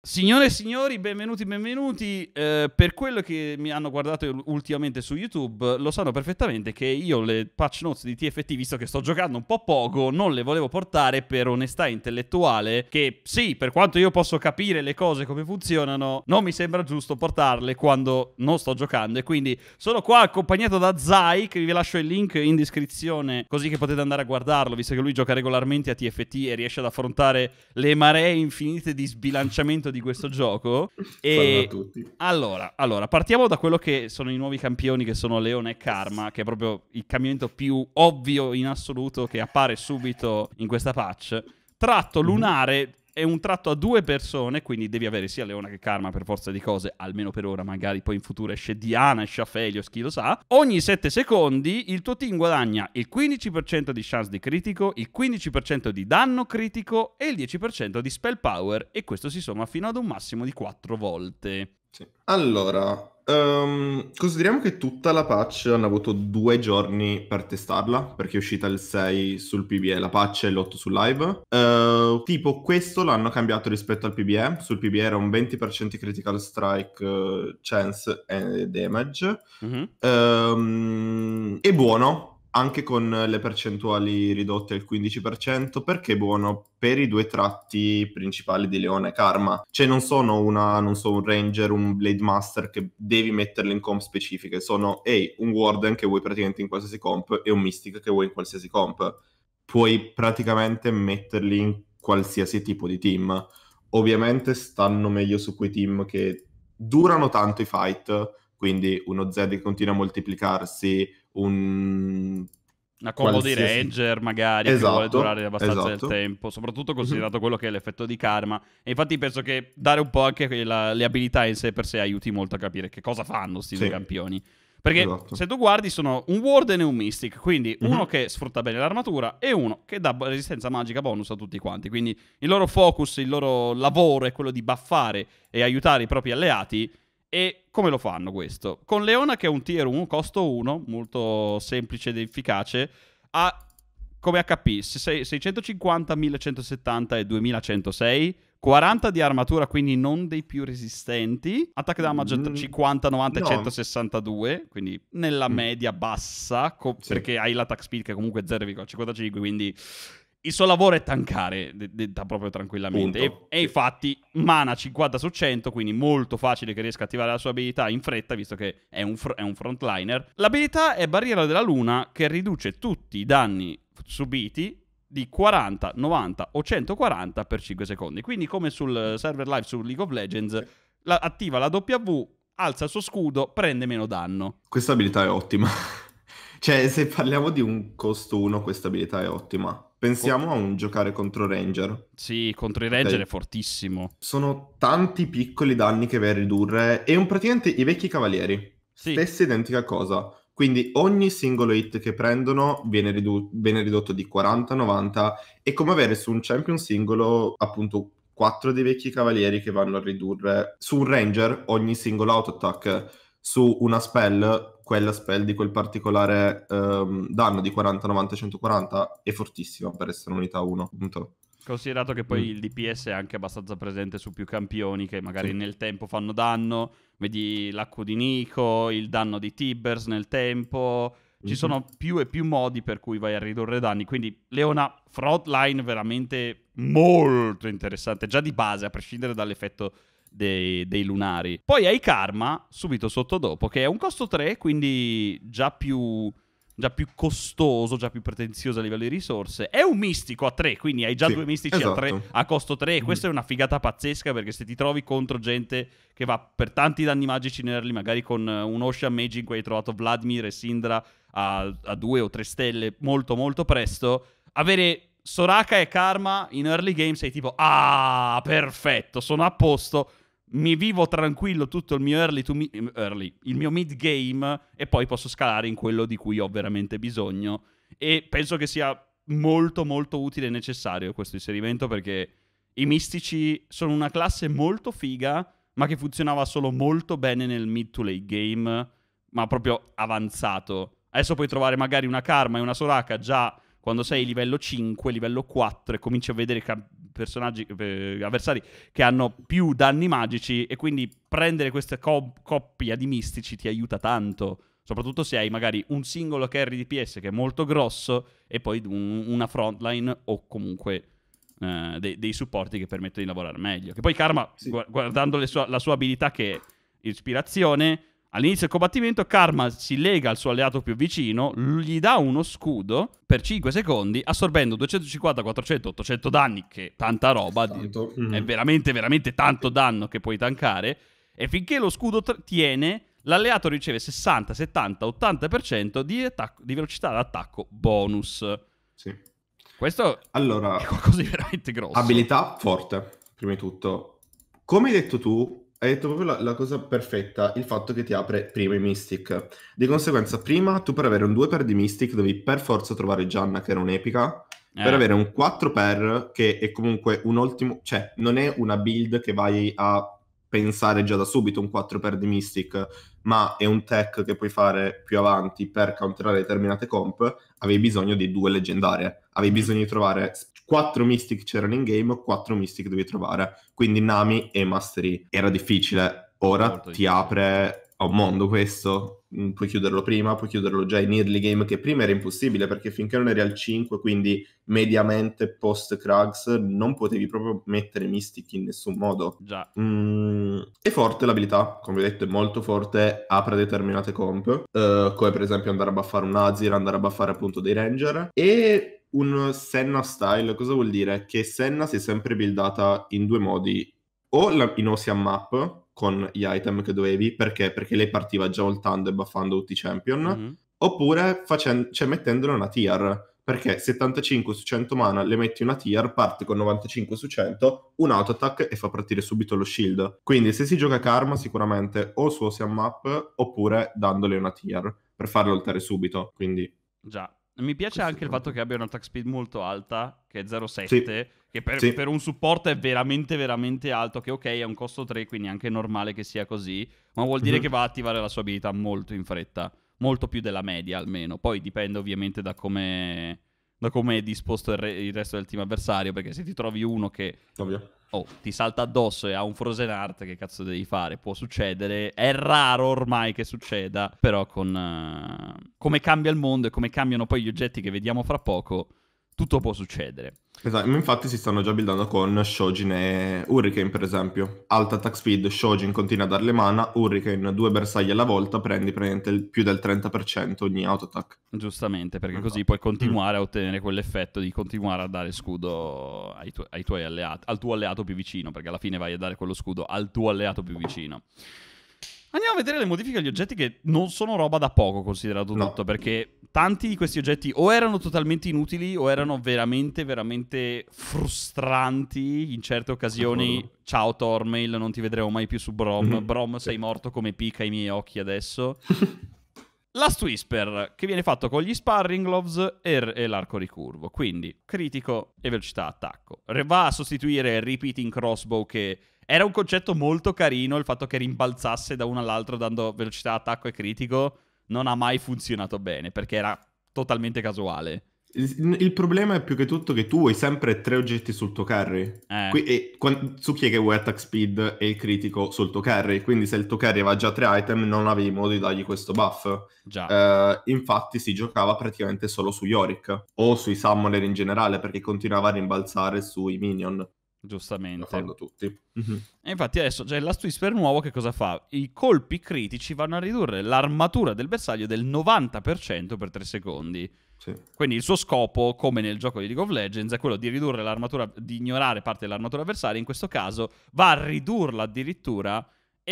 Signore e signori, benvenuti, benvenuti. Eh, per quello che mi hanno guardato ultimamente su YouTube, lo sanno perfettamente che io le patch notes di TFT, visto che sto giocando un po' poco, non le volevo portare per onestà intellettuale, che sì, per quanto io posso capire le cose come funzionano, non mi sembra giusto portarle quando non sto giocando. E quindi sono qua accompagnato da Zai, che vi lascio il link in descrizione, così che potete andare a guardarlo, visto che lui gioca regolarmente a TFT e riesce ad affrontare le maree infinite di sbilanciamento appunto di questo gioco. E allora, allora, partiamo da quello che sono i nuovi campioni che sono Leone e Karma, che è proprio il cambiamento più ovvio in assoluto che appare subito in questa patch. Tratto mhm. lunare è un tratto a due persone, quindi devi avere sia Leona che Karma per forza di cose, almeno per ora, magari poi in futuro esce Diana, esce Aphelios, chi lo sa. Ogni 7 secondi il tuo team guadagna il 15% di chance di critico, il 15% di danno critico e il 10% di spell power e questo si somma fino ad un massimo di 4 volte. Sì. Allora, um, consideriamo che tutta la patch hanno avuto due giorni per testarla, perché è uscita il 6 sul PBE la patch e l'8 sul live. Uh, tipo, questo l'hanno cambiato rispetto al PBE. Sul PBE era un 20% critical strike uh, chance e damage. Mm-hmm. Um, è buono, anche con le percentuali ridotte al 15%, perché è buono per i due tratti principali di Leone e Karma. Cioè non sono una, non so, un Ranger, un Blade Master che devi metterle in comp specifiche, sono, ehi, un Warden che vuoi praticamente in qualsiasi comp e un Mystic che vuoi in qualsiasi comp. Puoi praticamente metterli in qualsiasi tipo di team. Ovviamente stanno meglio su quei team che durano tanto i fight, quindi uno Z che continua a moltiplicarsi, un una combo Qualsiasi... di Ranger magari esatto, che vuole esatto, durare abbastanza esatto. del tempo, soprattutto considerato mm-hmm. quello che è l'effetto di karma. E infatti penso che dare un po' anche la, le abilità in sé per sé aiuti molto a capire che cosa fanno questi sì. due campioni. Perché esatto. se tu guardi sono un Warden e un Mystic, quindi mm-hmm. uno che sfrutta bene l'armatura e uno che dà resistenza magica bonus a tutti quanti. Quindi il loro focus, il loro lavoro è quello di buffare e aiutare i propri alleati e come lo fanno questo? Con Leona, che è un tier 1, costo 1, molto semplice ed efficace, ha come HP 650, 1170 e 2106. 40 di armatura, quindi non dei più resistenti. Attack damage mm, 50, 90 e no. 162, quindi nella mm. media bassa, co- sì. perché hai l'attack speed che è comunque 0,55, quindi il suo lavoro è tankare, detta proprio tranquillamente. E, e, infatti mana 50 su 100, quindi molto facile che riesca a attivare la sua abilità in fretta, visto che è un, fr- è un frontliner. L'abilità è Barriera della Luna, che riduce tutti i danni subiti di 40, 90 o 140 per 5 secondi. Quindi come sul server live su League of Legends, la, attiva la W, alza il suo scudo, prende meno danno. Questa abilità è ottima. cioè, se parliamo di un costo 1, questa abilità è ottima Pensiamo a un giocare contro Ranger. Sì, contro i Ranger okay. è fortissimo. Sono tanti piccoli danni che vai a ridurre e un praticamente i vecchi cavalieri. Sì. Stessa identica cosa. Quindi ogni singolo hit che prendono viene, ridu- viene ridotto di 40-90 e come avere su un champion singolo appunto 4 dei vecchi cavalieri che vanno a ridurre su un ranger ogni singolo auto attack, su una spell quella spell di quel particolare um, danno di 40, 90, 140 è fortissima per essere un'unità 1, punto. Considerato che poi mm. il DPS è anche abbastanza presente su più campioni che magari sì. nel tempo fanno danno, vedi l'acqua di Nico, il danno di Tibbers nel tempo, ci mhm. sono più e più modi per cui vai a ridurre danni, quindi Leona frontline veramente molto interessante, già di base, a prescindere dall'effetto dei, dei, lunari. Poi hai Karma, subito sotto dopo, che è un costo 3, quindi già più, già più costoso, già più pretenzioso a livello di risorse. È un mistico a 3, quindi hai già sì, due mistici esatto. a, 3, a costo 3 e mm-hmm. questa mm. è una figata pazzesca perché se ti trovi contro gente che va per tanti danni magici in early, magari con eh, un Ocean Mage in cui hai trovato Vladimir e Sindra a, a 2 o 3 stelle molto molto presto, avere Soraka e Karma in early game sei tipo ah perfetto sono a posto mi vivo tranquillo tutto il mio early, to mi- early, il mio mid game e poi posso scalare in quello di cui ho veramente bisogno e penso che sia molto molto utile e necessario questo inserimento perché i mistici sono una classe molto figa ma che funzionava solo molto bene nel mid to late game ma proprio avanzato adesso puoi trovare magari una Karma e una Soraka già quando sei livello 5, livello 4 e cominci a vedere ca- personaggi, eh, avversari che hanno più danni magici e quindi prendere questa co- coppia di mistici ti aiuta tanto. Soprattutto se hai magari un singolo carry DPS che è molto grosso e poi un- una frontline o comunque eh, de- dei supporti che permettono di lavorare meglio. Che poi Karma, sì. gu- guardando sua- la sua abilità che è ispirazione, All'inizio del combattimento Karma si lega al suo alleato più vicino, gli dà uno scudo per 5 secondi, assorbendo 250, 400, 800 danni, che tanta roba, tanto, è mm-hmm. veramente, veramente tanto danno che puoi tankare, e finché lo scudo t- tiene, l'alleato riceve 60, 70, 80% di, attac- di velocità d'attacco bonus. Sì. Questo allora, è qualcosa di veramente grosso. Abilità forte, prima di tutto. Come hai detto tu, hai detto proprio la, la, cosa perfetta, il fatto che ti apre prima i Mystic. Di conseguenza, prima tu per avere un 2 per di Mystic devi per forza trovare Gianna, che era un'epica, eh. per avere un 4 per che è comunque un ultimo, cioè non è una build che vai a pensare già da subito un 4 per di Mystic, ma è un tech che puoi fare più avanti per counterare determinate comp, avevi bisogno di due leggendarie, avevi mm. bisogno di trovare 4 Mystic c'erano in game, 4 Mystic devi trovare. Quindi Nami e Mastery era difficile. Ora Molto ti difficile. apre a un mondo questo. Mm, puoi chiuderlo prima, puoi chiuderlo già in early game, che prima era impossibile perché finché non eri al 5, quindi mediamente post Krugs, non potevi proprio mettere Mystic in nessun modo. Già. Mm, è forte l'abilità, come ho detto, è molto forte, apre determinate comp, uh, come per esempio andare a buffare un Azir, andare a buffare appunto dei Ranger. E un Senna style, cosa vuol dire? Che Senna si è sempre buildata in due modi, o la, in Ocean Map con gli item che dovevi, perché? Perché lei partiva già voltando e buffando tutti i champion, mm-hmm. oppure facendo, cioè mettendole una tier, perché 75 su 100 mana le metti una tier, parte con 95 su 100, un auto attack e fa partire subito lo shield. Quindi se si gioca Karma sicuramente o su Ocean Map oppure dandole una tier per farlo ultare subito, quindi... Già, mi piace anche il fatto che abbia una attack speed molto alta, che è 0,7, sì. che per, sì. per, un supporto è veramente, veramente alto, che ok, è un costo 3, quindi è anche normale che sia così, ma vuol dire mm-hmm. che va a attivare la sua abilità molto in fretta, molto più della media almeno. Poi dipende ovviamente da come, da come è disposto il, re- il, resto del team avversario, perché se ti trovi uno che Ovvio oh, ti salta addosso e ha un frozen art, che cazzo devi fare? Può succedere, è raro ormai che succeda, però con uh, come cambia il mondo e come cambiano poi gli oggetti che vediamo fra poco, tutto può succedere. Esatto, infatti si stanno già buildando con Shojin e Hurricane per esempio. Alta attack speed, Shojin continua a darle mana, Hurricane due bersagli alla volta, prendi praticamente più del 30% ogni auto attack. Giustamente, perché esatto. così puoi continuare a ottenere quell'effetto di continuare a dare scudo ai, tu- ai tuoi alleati, al tuo alleato più vicino, perché alla fine vai a dare quello scudo al tuo alleato più vicino. Andiamo a vedere le modifiche agli oggetti che non sono roba da poco considerato no. tutto, perché tanti di questi oggetti o erano totalmente inutili o erano veramente, veramente frustranti in certe occasioni. Oh. Ciao Tormail, non ti vedremo mai più su Brom. Mm-hmm. Brom, sei morto come pica ai miei occhi adesso. Last Whisper, che viene fatto con gli sparring gloves e, er-, e l'arco ricurvo, quindi critico e velocità attacco. Va a sostituire repeating crossbow che era un concetto molto carino, il fatto che rimbalzasse da uno all'altro dando velocità attacco e critico non ha mai funzionato bene perché era totalmente casuale. Il, problema è più che tutto che tu vuoi sempre tre oggetti sul tuo carry. Eh. Qui, e, quando, su chi è che vuoi attack speed e il critico sul tuo carry? Quindi se il tuo carry aveva già tre item non avevi modo di dargli questo buff. Già. Eh, infatti si giocava praticamente solo su Yorick o sui summoner in generale perché continuava a rimbalzare sui minion. Giustamente. Lo fanno tutti. Mm-hmm. E infatti adesso c'è cioè, l'Ast Whisper nuovo che cosa fa? I colpi critici vanno a ridurre l'armatura del bersaglio del 90% per 3 secondi. Sì. Quindi il suo scopo, come nel gioco di League of Legends, è quello di ridurre l'armatura, di ignorare parte dell'armatura avversaria. In questo caso va a ridurla addirittura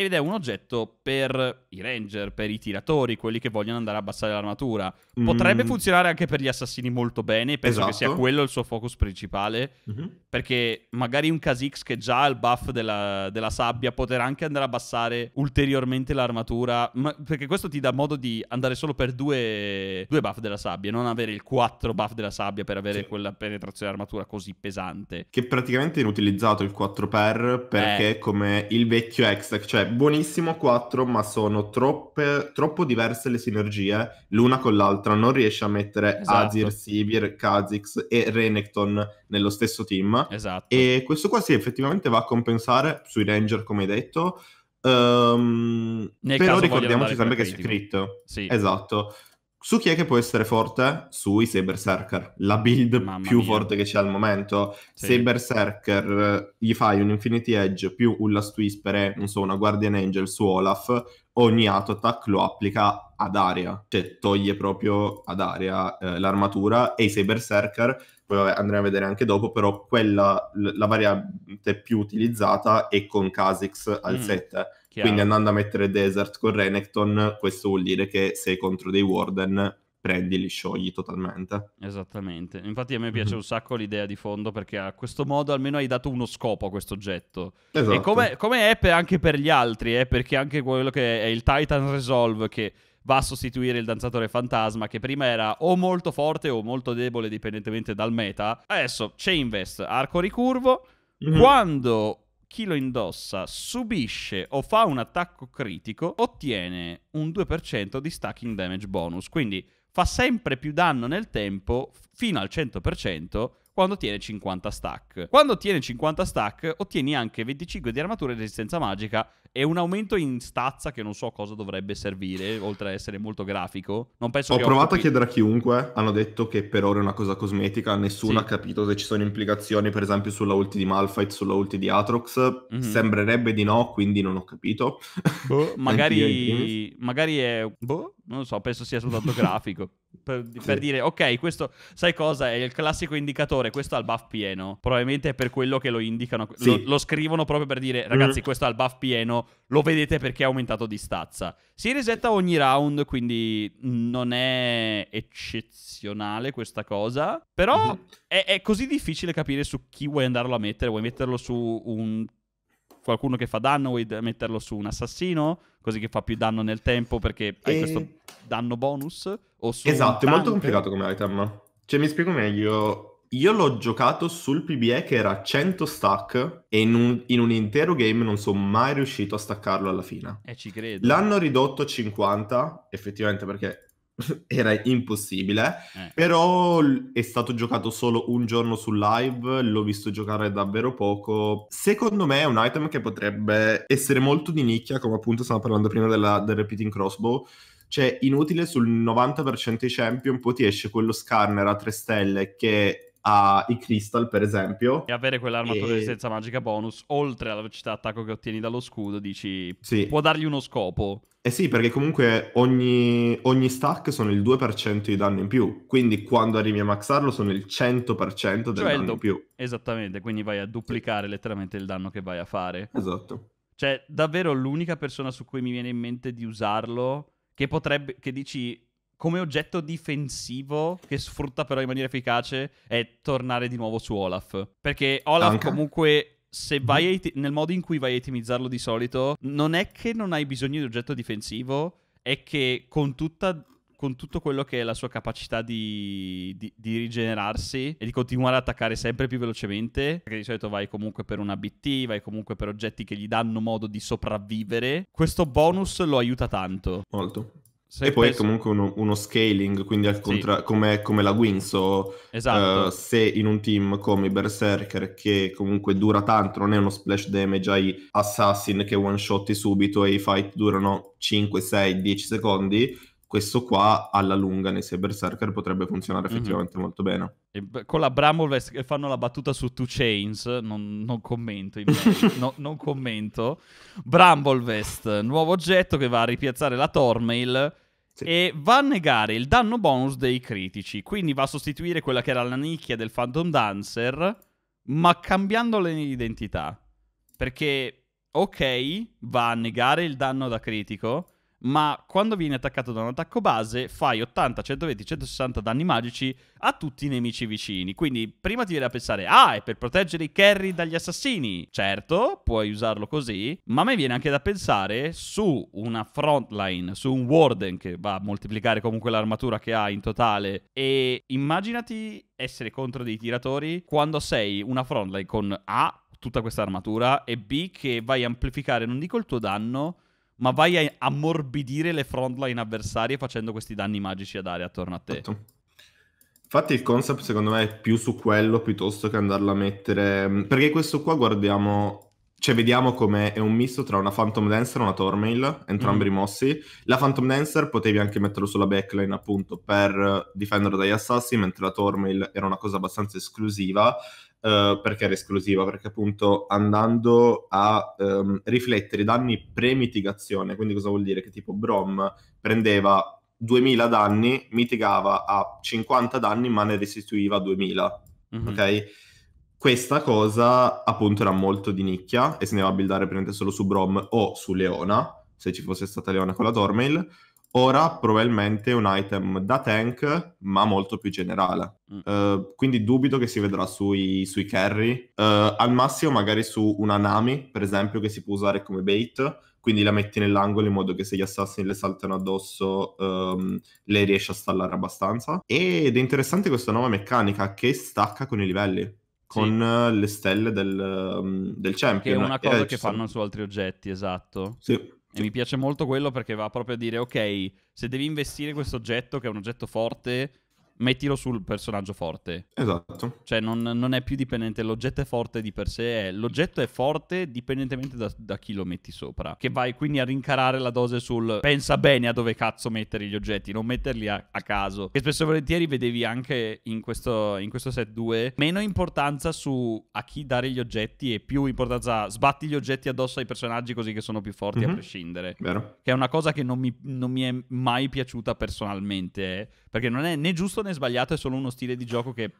ed è un oggetto per i ranger, per i tiratori, quelli che vogliono andare a abbassare l'armatura. Potrebbe mm. funzionare anche per gli assassini molto bene, penso esatto. che sia esatto. quello il suo focus principale, mm-hmm. perché magari un Kha'Zix che già ha il buff della, della, sabbia potrà anche andare a abbassare ulteriormente l'armatura, ma, perché questo ti dà modo di andare solo per due, due, buff della sabbia, non avere il 4 buff della sabbia per avere sì. quella penetrazione dell'armatura così pesante. Che praticamente è inutilizzato il 4 per perché eh. come il vecchio extra, cioè buonissimo 4, ma sono troppe, troppo diverse le sinergie l'una con l'altra. Non riesce a mettere esatto. Azir, Sibir, Kha'Zix e Renekton nello stesso team. Esatto. E questo qua sì, effettivamente va a compensare sui Ranger, come hai detto. Um, però ricordiamoci sempre che è c'è Crit. Sì. Esatto. Su chi è che può essere forte? Sui Saberserker, la build Mamma più mia. forte che c'è al momento. Sì. Berserker eh, gli fai un Infinity Edge più un Last Whisper non so, una Guardian Angel su Olaf. Ogni auto attack lo applica ad aria, cioè toglie proprio ad aria eh, l'armatura e i Saberserker, poi vabbè, andremo a vedere anche dopo, però quella, l- la variante più utilizzata è con Kha'Zix al mm. 7 Chiaro. Quindi andando a mettere Desert con Renekton, questo vuol dire che sei contro dei Warden prendi e li sciogli totalmente. Esattamente. Infatti a me piace mhm. un sacco l'idea di fondo perché a questo modo almeno hai dato uno scopo a questo oggetto. Esatto. E come, come è per, anche per gli altri, eh, perché anche quello che è il Titan Resolve che va a sostituire il danzatore fantasma che prima era o molto forte o molto debole dipendentemente dal meta. Adesso c'è Invest, arco ricurvo. Mm-hmm. Quando chi lo indossa subisce o fa un attacco critico ottiene un 2% di stacking damage bonus, quindi fa sempre più danno nel tempo fino al 100% quando ottiene 50 stack. Quando ottiene 50 stack ottieni anche 25 di armatura e resistenza magica è un aumento in stazza che non so cosa dovrebbe servire, oltre a essere molto grafico. Non penso ho provato ho a chiedere a chiunque, hanno detto che per ora è una cosa cosmetica, nessuno sì. ha capito se ci sono implicazioni per esempio sulla ulti di Malfight, sulla ulti di Atrox, mm-hmm. sembrerebbe di no, quindi non ho capito. Boh, magari, magari è... Boh, non lo so, penso sia soltanto grafico. Per, sì. per, dire, ok, questo, sai cosa? È il classico indicatore, questo ha il buff pieno. Probabilmente è per quello che lo indicano. Sì. Lo, lo, scrivono proprio per dire, ragazzi, mm. questo ha il buff pieno, lo vedete perché è aumentato di stazza. Si resetta ogni round, quindi non è eccezionale questa cosa. Però mhm. è, è, così difficile capire su chi vuoi andarlo a mettere. Vuoi metterlo su un... qualcuno che fa danno? Vuoi metterlo su un assassino? Così che fa più danno nel tempo perché hai e... questo danno bonus? esatto, è molto complicato come item. Cioè, mi spiego meglio io l'ho giocato sul PBE che era 100 stack e in un, in un intero game non sono mai riuscito a staccarlo alla fine. E eh, ci credo. L'hanno ridotto a 50, effettivamente perché era impossibile, eh. però è stato giocato solo un giorno su live, l'ho visto giocare davvero poco. Secondo me è un item che potrebbe essere molto di nicchia, come appunto stavamo parlando prima della, del repeating crossbow cioè inutile sul 90% dei champion, poi ti esce quello scanner a 3 stelle che a, i crystal, per esempio. E avere quell'armatura e... di resistenza magica bonus, oltre alla velocità attacco che ottieni dallo scudo, dici, sì. può dargli uno scopo. Eh sì, perché comunque ogni, ogni stack sono il 2% di danno in più, quindi quando arrivi a maxarlo sono il 100% del cioè danno do- in più. Esattamente, quindi vai a duplicare letteralmente il danno che vai a fare. Esatto. Cioè, davvero l'unica persona su cui mi viene in mente di usarlo, che potrebbe, che dici, come oggetto difensivo che sfrutta però in maniera efficace è tornare di nuovo su Olaf. Perché Olaf Anche. comunque se vai mhm. iti- nel modo in cui vai a itemizzarlo di solito, non è che non hai bisogno di oggetto difensivo, è che con, tutta, con tutto quello che è la sua capacità di, di, di, rigenerarsi e di continuare ad attaccare sempre più velocemente, perché di solito vai comunque per una BT, vai comunque per oggetti che gli danno modo di sopravvivere, questo bonus lo aiuta tanto. Molto e poi penso... è comunque uno, uno, scaling, quindi al contra- sì. come, come, la win, so esatto. uh, se in un team come i Berserker che comunque dura tanto, non è uno splash damage ai assassin che one shotti subito e i fight durano 5, 6, 10 secondi, questo qua alla lunga nei Berserker potrebbe funzionare mhm. effettivamente mm-hmm. molto bene. E con la Bramblevest che fanno la battuta su Two Chains, non, non commento, no, non commento. Bramblevest, nuovo oggetto che va a ripiazzare la Tormail sì. e va a negare il danno bonus dei critici, quindi va a sostituire quella che era la nicchia del Phantom Dancer, ma cambiando l'identità. Perché, ok, va a negare il danno da critico, ma quando vieni attaccato da un attacco base fai 80, 120, 160 danni magici a tutti i nemici vicini. Quindi prima ti viene a pensare, ah, è per proteggere i carry dagli assassini. Certo, puoi usarlo così, ma a me viene anche da pensare su una frontline, su un warden che va a moltiplicare comunque l'armatura che ha in totale. E immaginati essere contro dei tiratori quando sei una frontline con A, tutta questa armatura, e B, che vai a amplificare, non dico il tuo danno, ma vai a ammorbidire le frontline avversarie facendo questi danni magici ad area attorno a te. Esatto. Infatti il concept secondo me è più su quello piuttosto che andarlo a mettere... Mm, perché questo qua guardiamo cioè, vediamo come è un misto tra una Phantom Dancer e una Tormail, entrambi mm. rimossi. La Phantom Dancer potevi anche metterlo sulla backline, appunto, per difenderlo dagli assassi, mentre la Tormail era una cosa abbastanza esclusiva. Uh, perché era esclusiva? Perché appunto andando a um, riflettere i danni pre-mitigazione, quindi cosa vuol dire? Che tipo Brom prendeva 2000 danni, mitigava a 50 danni, ma ne restituiva 2000, mm-hmm. ok? questa cosa appunto era molto di nicchia e se ne va a buildare praticamente solo su Brom o su Leona, se ci fosse stata Leona con la Tormail. Ora probabilmente è un item da tank, ma molto più generale. Mm. Uh, quindi dubito che si vedrà sui, sui carry. Uh, al massimo magari su una Nami, per esempio, che si può usare come bait, quindi la metti nell'angolo in modo che se gli assassini le saltano addosso um, ehm, le riesci a stallare abbastanza. Ed è interessante questa nuova meccanica che stacca con i livelli con sì. Eh, le stelle del, mm, del Champion. Che è una cosa eh, che fanno sono... su altri oggetti, esatto. Sì. E mi piace molto quello perché va proprio a dire, ok, se devi investire questo oggetto, che è un oggetto forte, mettilo sul personaggio forte. Esatto. Cioè non, non, è più dipendente, l'oggetto è forte di per sé, è, l'oggetto è forte dipendentemente da, da, chi lo metti sopra. Che vai quindi a rincarare la dose sul pensa bene a dove cazzo mettere gli oggetti, non metterli a, a caso. Che spesso e volentieri vedevi anche in questo, in questo set 2 meno importanza su a chi dare gli oggetti e più importanza sbatti gli oggetti addosso ai personaggi così che sono più forti mm-hmm. a mhm. prescindere. Vero. Che è una cosa che non mi, non mi è mai piaciuta personalmente, eh? perché non è né giusto né sbagliato, è solo uno stile di gioco che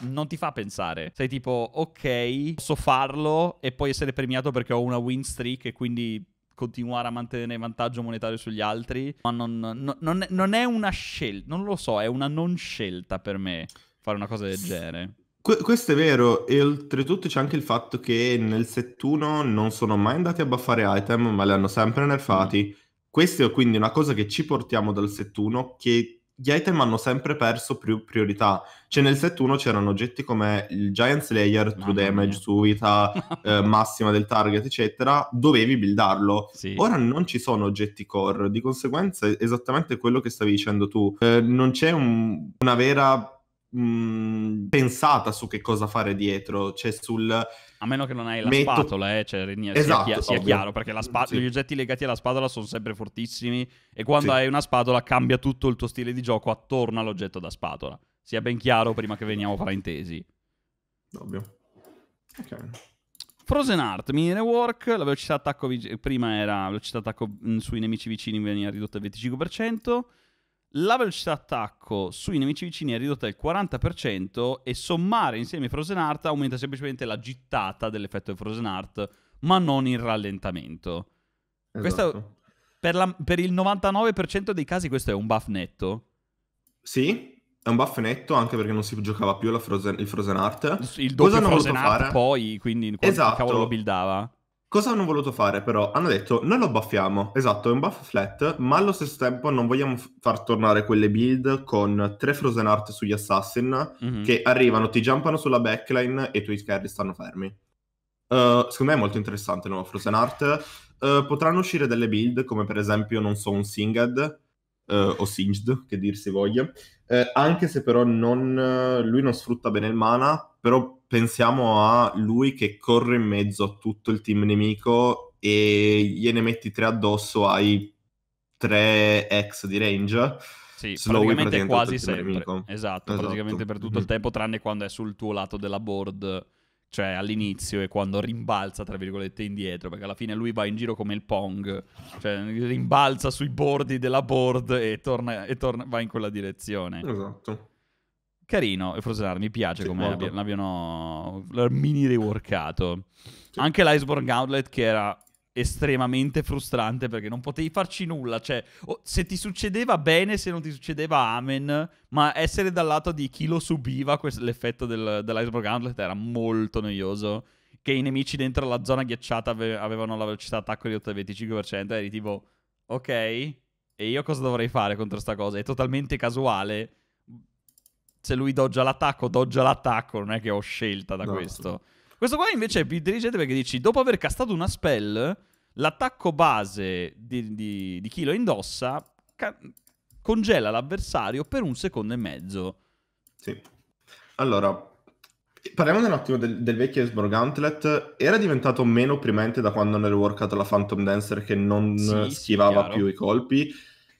non ti fa pensare. Sei tipo, ok, posso farlo e poi essere premiato perché ho una win streak e quindi continuare a mantenere vantaggio monetario sugli altri. Ma non, non, non, non è una scelta, non lo so, è una non scelta per me fare una cosa del genere. questo è vero, e oltretutto c'è anche il fatto che nel set 1 non sono mai andati a buffare item, ma li hanno sempre nerfati. Mm. Questa è quindi una cosa che ci portiamo dal set 1 che gli item hanno sempre perso pri- priorità. Cioè, nel set 1 c'erano oggetti come il Giant Slayer, Mamma True Damage, mia. vita, eh, Massima del target, eccetera. Dovevi buildarlo. Sì. Ora non ci sono oggetti core, di conseguenza, esattamente quello che stavi dicendo tu. Eh, non c'è un, una vera mh, pensata su che cosa fare dietro, cioè sul... A meno che non hai la metto... spatola, eh, cioè, esatto, sia, chi- sia chiaro, perché spa- sì. gli oggetti legati alla spatola sono sempre fortissimi e quando sì. hai una spatola cambia tutto il tuo stile di gioco attorno all'oggetto da spatola. Sia ben chiaro prima che veniamo fraintesi. Ovvio. Ok. Frozen Art, mini rework, la velocità attacco vig- prima era la velocità attacco sui nemici vicini veniva ridotta al 25% la velocità d'attacco sui nemici vicini è ridotta del 40% e sommare insieme Frozen Heart aumenta semplicemente la gittata dell'effetto di Frozen Heart, ma non il rallentamento. Esatto. Questo, per, la, per, il 99% dei casi questo è un buff netto? Sì, è un buff netto anche perché non si giocava più Frozen, il Frozen Heart. Il doppio Cosa Frozen Heart fare? poi, quindi quando esatto. cavolo lo buildava. Cosa hanno voluto fare però? Hanno detto noi lo buffiamo, esatto, è un buff flat, ma allo stesso tempo non vogliamo far tornare quelle build con tre frozen art sugli assassin mm-hmm. che arrivano, ti jumpano sulla backline e i tuoi carry stanno fermi. Uh, secondo me è molto interessante il nuovo frozen art. Uh, potranno uscire delle build come per esempio, non so, un Singed uh, o Singed, che dir si voglia, anche se però non, lui non sfrutta bene il mana, però pensiamo a lui che corre in mezzo a tutto il team nemico e gliene metti tre addosso ai tre x di range. Sì, Slowy praticamente, praticamente quasi sempre. Esatto, esatto, praticamente per tutto il mm-hmm. tempo, tranne quando è sul tuo lato della board, cioè all'inizio e quando rimbalza, tra virgolette, indietro, perché alla fine lui va in giro come il Pong, cioè rimbalza sui bordi della board e, torna, e torna, va in quella direzione. Esatto carino. E Frozenar mi piace sì, come abbi- l'abbiano mini reworkato. Sì. Anche l'Iceborne Gauntlet che era estremamente frustrante perché non potevi farci nulla, cioè oh, se ti succedeva bene, se non ti succedeva amen, ma essere dal lato di chi lo subiva quest- l'effetto del, dell'iceberg outlet era molto noioso, che i nemici dentro la zona ghiacciata ave- avevano la velocità d'attacco di 8,25%, eri tipo ok, e io cosa dovrei fare contro questa cosa? È totalmente casuale se lui doggia l'attacco, doggia l'attacco, non è che ho scelta da no, questo. Questo qua invece è più intelligente perché dici, dopo aver castato una spell, l'attacco base di, di, di chi lo indossa ca- congela l'avversario per un secondo e mezzo. Sì. Allora, parliamo un attimo del, del vecchio Esbro Gauntlet. Era diventato meno opprimente da quando nel workout la Phantom Dancer che non sì, schivava sì, più i colpi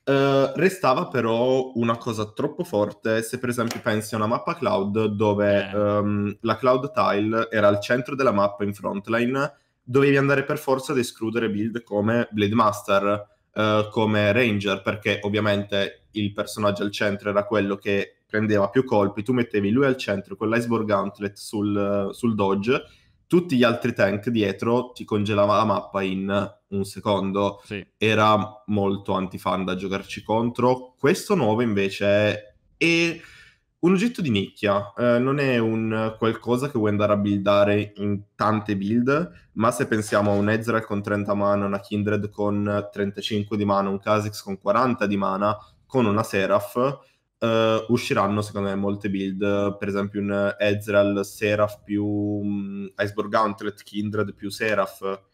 eh, restava però una cosa troppo forte se per esempio pensi a una mappa cloud dove um, la cloud tile era al centro della mappa in frontline, dovevi andare per forza ad escludere build come Blade Master, uh, come Ranger, perché ovviamente il personaggio al centro era quello che prendeva più colpi, tu mettevi lui al centro con l'iceborg gauntlet sul, sul dodge tutti gli altri tank dietro ti congelava la mappa in un secondo. Sì. Era molto antifan da giocarci contro. Questo nuovo invece è un oggetto di nicchia, eh, non è un qualcosa che vuoi andare a buildare in tante build, ma se pensiamo a un Ezreal con 30 mana, una Kindred con 35 di mana, un Kha'Zix con 40 di mana, con una Seraph uh, usciranno secondo me molte build, per esempio un Ezreal Seraph più mm, Iceborg Gauntlet, Kindred più Seraph.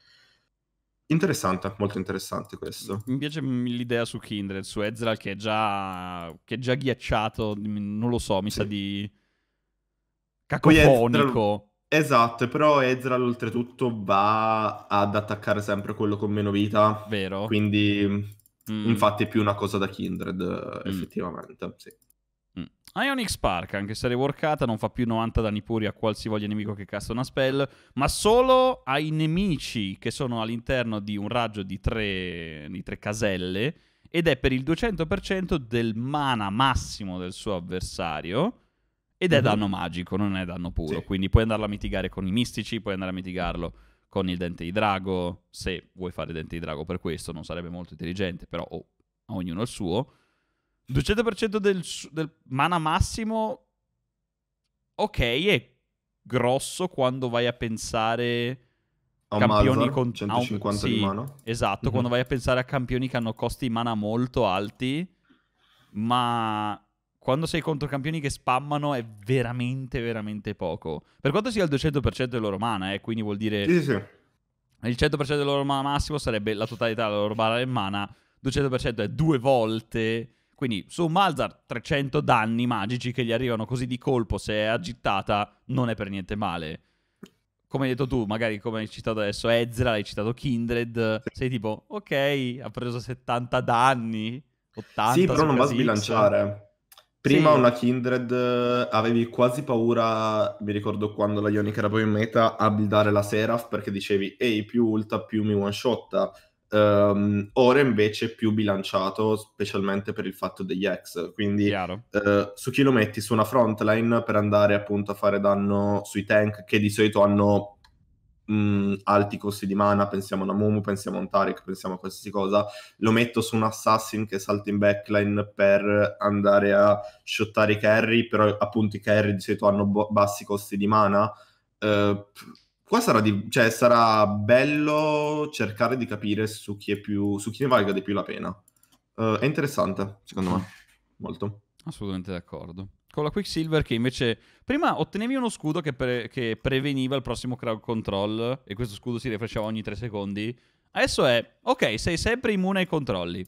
Interessante, molto interessante questo. Mi piace l'idea su Kindred, su Ezreal che è già, che è già ghiacciato, non lo so, mi sì. sa di cacofonico. Esatto, però Ezreal oltretutto va ad attaccare sempre quello con meno vita. Vero. Quindi Mm. Infatti è più una cosa da Kindred, mm. effettivamente, sì. Mm. Ionic Spark, anche se reworkata, non fa più 90 danni puri a qualsivoglia nemico che casta una spell, ma solo ai nemici che sono all'interno di un raggio di tre, di tre caselle, ed è per il 200% del mana massimo del suo avversario. Ed è mm-hmm. danno magico, non è danno puro. Sì. Quindi puoi andarlo a mitigare con i mistici, puoi andare a mitigarlo con il dente di drago, se vuoi fare dente di drago per questo, non sarebbe molto intelligente, però oh, ognuno il suo. 200% del, del mana massimo, ok, è grosso quando vai a pensare a campioni Malvar, con 150 sì, di mana. Esatto, mm-hmm. quando vai a pensare a campioni che hanno costi mana molto alti, ma quando sei contro campioni che spammano è veramente, veramente poco. Per quanto sia il 200% della loro mana, eh, quindi vuol dire... Sì, sì. Il 100% della loro mana massimo sarebbe la totalità della loro barra in mana, 200% è due volte... Quindi su un Malzar 300 danni magici che gli arrivano così di colpo se è agitata non è per niente male. Come hai detto tu, magari come hai citato adesso Ezra, hai citato Kindred, sei tipo ok, ha preso 70 danni, 80. Sì, però non va a sbilanciare. Prima sì. una Kindred eh, avevi quasi paura, mi ricordo quando la Ionic era poi in meta, a buildare la Seraph perché dicevi ehi più ulta più mi one shotta. Um, ehm, ora invece più bilanciato, specialmente per il fatto degli ex. Quindi uh, su chi lo metti? Su una frontline per andare appunto a fare danno sui tank che di solito hanno mh, mm, alti costi di mana, pensiamo a una Momo, pensiamo a un Tarek, pensiamo a qualsiasi cosa, lo metto su un Assassin che salta in backline per andare a shottare i carry, però appunto i carry di solito hanno bo- bassi costi di mana. Uh, qua sarà, di- cioè, sarà, bello cercare di capire su chi, è più, su chi ne valga di più la pena. Uh, è interessante, secondo me, molto. Assolutamente d'accordo con la Quicksilver che invece prima ottenevi uno scudo che, pre- che preveniva il prossimo crowd control e questo scudo si refrescava ogni 3 secondi. Adesso è, ok, sei sempre immune ai controlli.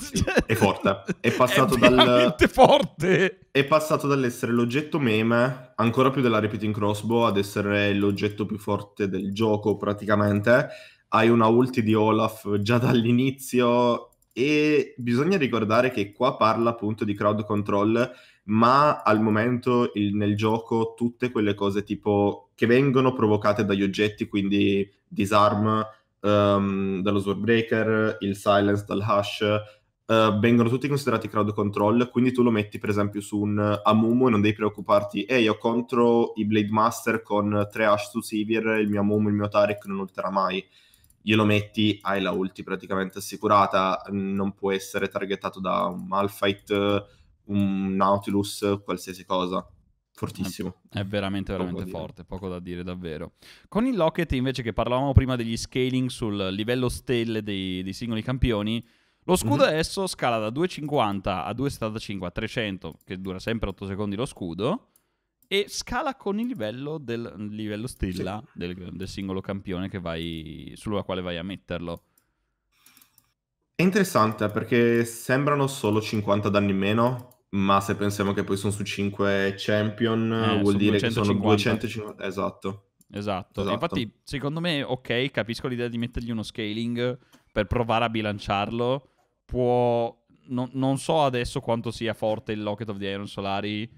Sì, è forte. È passato, è dal... forte. è passato dall'essere l'oggetto meme, ancora più della repeating crossbow, ad essere l'oggetto più forte del gioco praticamente. Hai una ulti di Olaf già dall'inizio e bisogna ricordare che qua parla appunto di crowd control, ma al momento il, nel gioco tutte quelle cose tipo che vengono provocate dagli oggetti, quindi disarm um, dallo swordbreaker, il silence dal hush, uh, eh, vengono tutti considerati crowd control, quindi tu lo metti per esempio su un Amumu e non devi preoccuparti, ehi ho contro i Blade Master con tre hash su Sivir, il mio Amumu, il mio Tarek non ulterà mai glielo metti, hai la ulti praticamente assicurata, non può essere targetato da un Malphite, un Nautilus, qualsiasi cosa. Fortissimo. È veramente, veramente poco forte, poco da dire davvero. Con il Locket invece che parlavamo prima degli scaling sul livello stelle dei, dei singoli campioni, lo scudo mm-hmm. adesso scala da 2,50 a 2,75 a 300, che dura sempre 8 secondi lo scudo, e scala con il livello del livello stella sì. del, del, singolo campione vai, sulla quale vai a metterlo. È interessante perché sembrano solo 50 danni in meno, ma se pensiamo che poi sono su 5 champion eh, vuol dire 250. che sono 250. Esatto. Esatto. esatto. Infatti, secondo me, ok, capisco l'idea di mettergli uno scaling per provare a bilanciarlo. Può. No, non so adesso quanto sia forte il Locket of the Iron Solari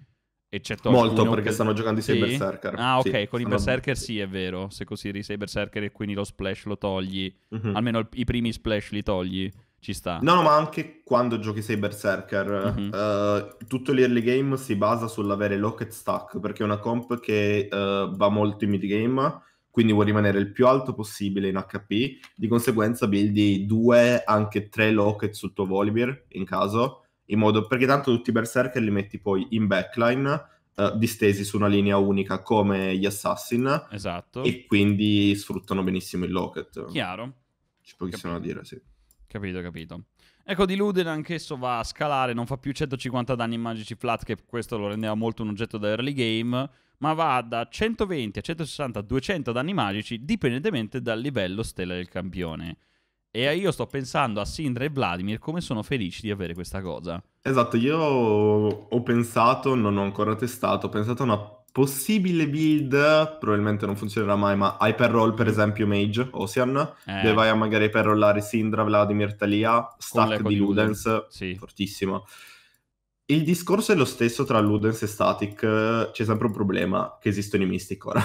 Eccetto Molto, perché stanno giocando i sì? Berserker. Ah, ok, sì, con i Berserker sì, è vero. Se consideri i Berserker e quindi lo splash lo togli, mm-hmm. almeno il, i primi splash li togli, ci sta. No, no ma anche quando giochi sei Berserker, mm-hmm. uh, eh, tutto l'early game si basa sull'avere Locket Stack, perché è una comp che uh, va molto in mid game, quindi vuoi rimanere il più alto possibile in HP, di conseguenza buildi due, anche tre Locket sul tuo Volibear, in caso, in modo perché tanto tutti i berserker li metti poi in backline uh, distesi su una linea unica come gli assassin esatto e quindi sfruttano benissimo il locket chiaro ci pochissimo da dire sì capito capito Ecco, di Luden anch'esso va a scalare, non fa più 150 danni magici flat, che questo lo rendeva molto un oggetto da early game, ma va da 120 a 160 a 200 danni magici, dipendentemente dal livello stella del campione. E io sto pensando a Sindra e Vladimir come sono felici di avere questa cosa. Esatto, io ho pensato, non ho ancora testato, ho pensato a una possibile build, probabilmente non funzionerà mai, ma Hyper Roll per mm. esempio Mage, Ocean, eh. dove vai a magari per rollare Sindra, Vladimir, Talia, stack di Ludens, Ludens. Sì. fortissimo. Il discorso è lo stesso tra Ludens e Static, c'è sempre un problema, che esistono i Mystic ora.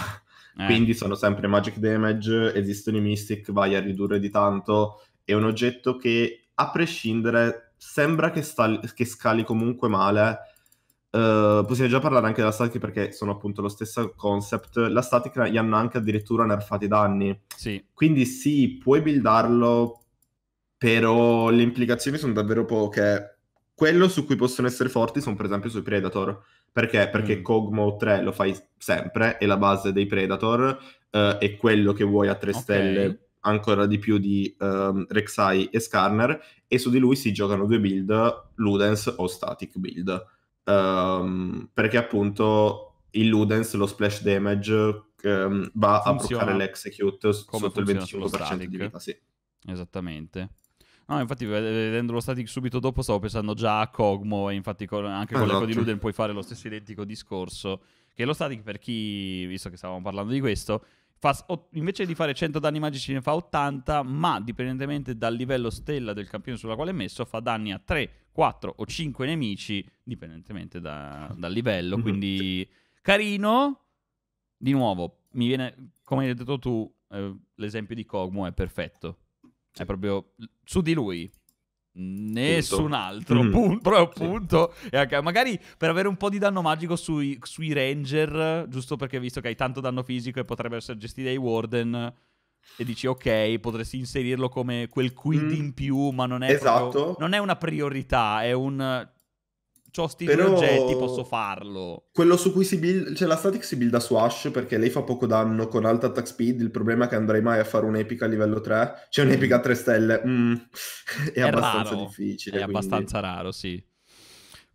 Eh. Quindi sono sempre magic damage, esistono i mystic, vai a ridurre di tanto. È un oggetto che a prescindere sembra che, sta, che scali comunque male. Uh, possiamo già parlare anche della static perché sono appunto lo stesso concept. La static gli hanno anche addirittura nerfato i danni. Sì. Quindi sì, puoi buildarlo, però le implicazioni sono davvero poche. Quello su cui possono essere forti sono per esempio sui Predator perché? Perché mm. Cogmo 3 lo fai sempre, è la base dei Predator, eh, è quello che vuoi a 3 okay. stelle ancora di più di um, Rek'Sai e Skarner, e su di lui si giocano due build, Ludens o Static build. Um, perché appunto il Ludens, lo splash damage, um, va funziona. a bloccare l'execute sotto il 25% di vita, sì. Esattamente. No, infatti vedendo lo static subito dopo stavo pensando già a Cogmo e infatti con, anche con l'eco di esatto. Luden puoi fare lo stesso identico discorso. Che lo static per chi, visto che stavamo parlando di questo, fa, invece di fare 100 danni magici ne fa 80, ma dipendentemente dal livello stella del campione sulla quale è messo fa danni a 3, 4 o 5 nemici, dipendentemente da, dal livello. Mhm. Quindi carino, di nuovo, mi viene, come hai detto tu, eh, l'esempio di Cogmo è perfetto. È proprio su di lui. Nessun punto. altro, mm. punto, proprio appunto, Sì. magari per avere un po' di danno magico sui, sui ranger, giusto perché visto che hai tanto danno fisico e potrebbero essere gestiti dai warden, e dici ok, potresti inserirlo come quel quid mm. in più, ma non è, esatto. proprio, non è una priorità, è un ho sti Però... oggetti, posso farlo. Quello su cui si build, cioè la static si builda su Ash perché lei fa poco danno con alta attack speed, il problema è che andrei mai a fare un'epica a livello 3, c'è cioè un'epica a 3 mm. stelle, mm. è, è, abbastanza raro. difficile. È quindi. abbastanza raro, sì.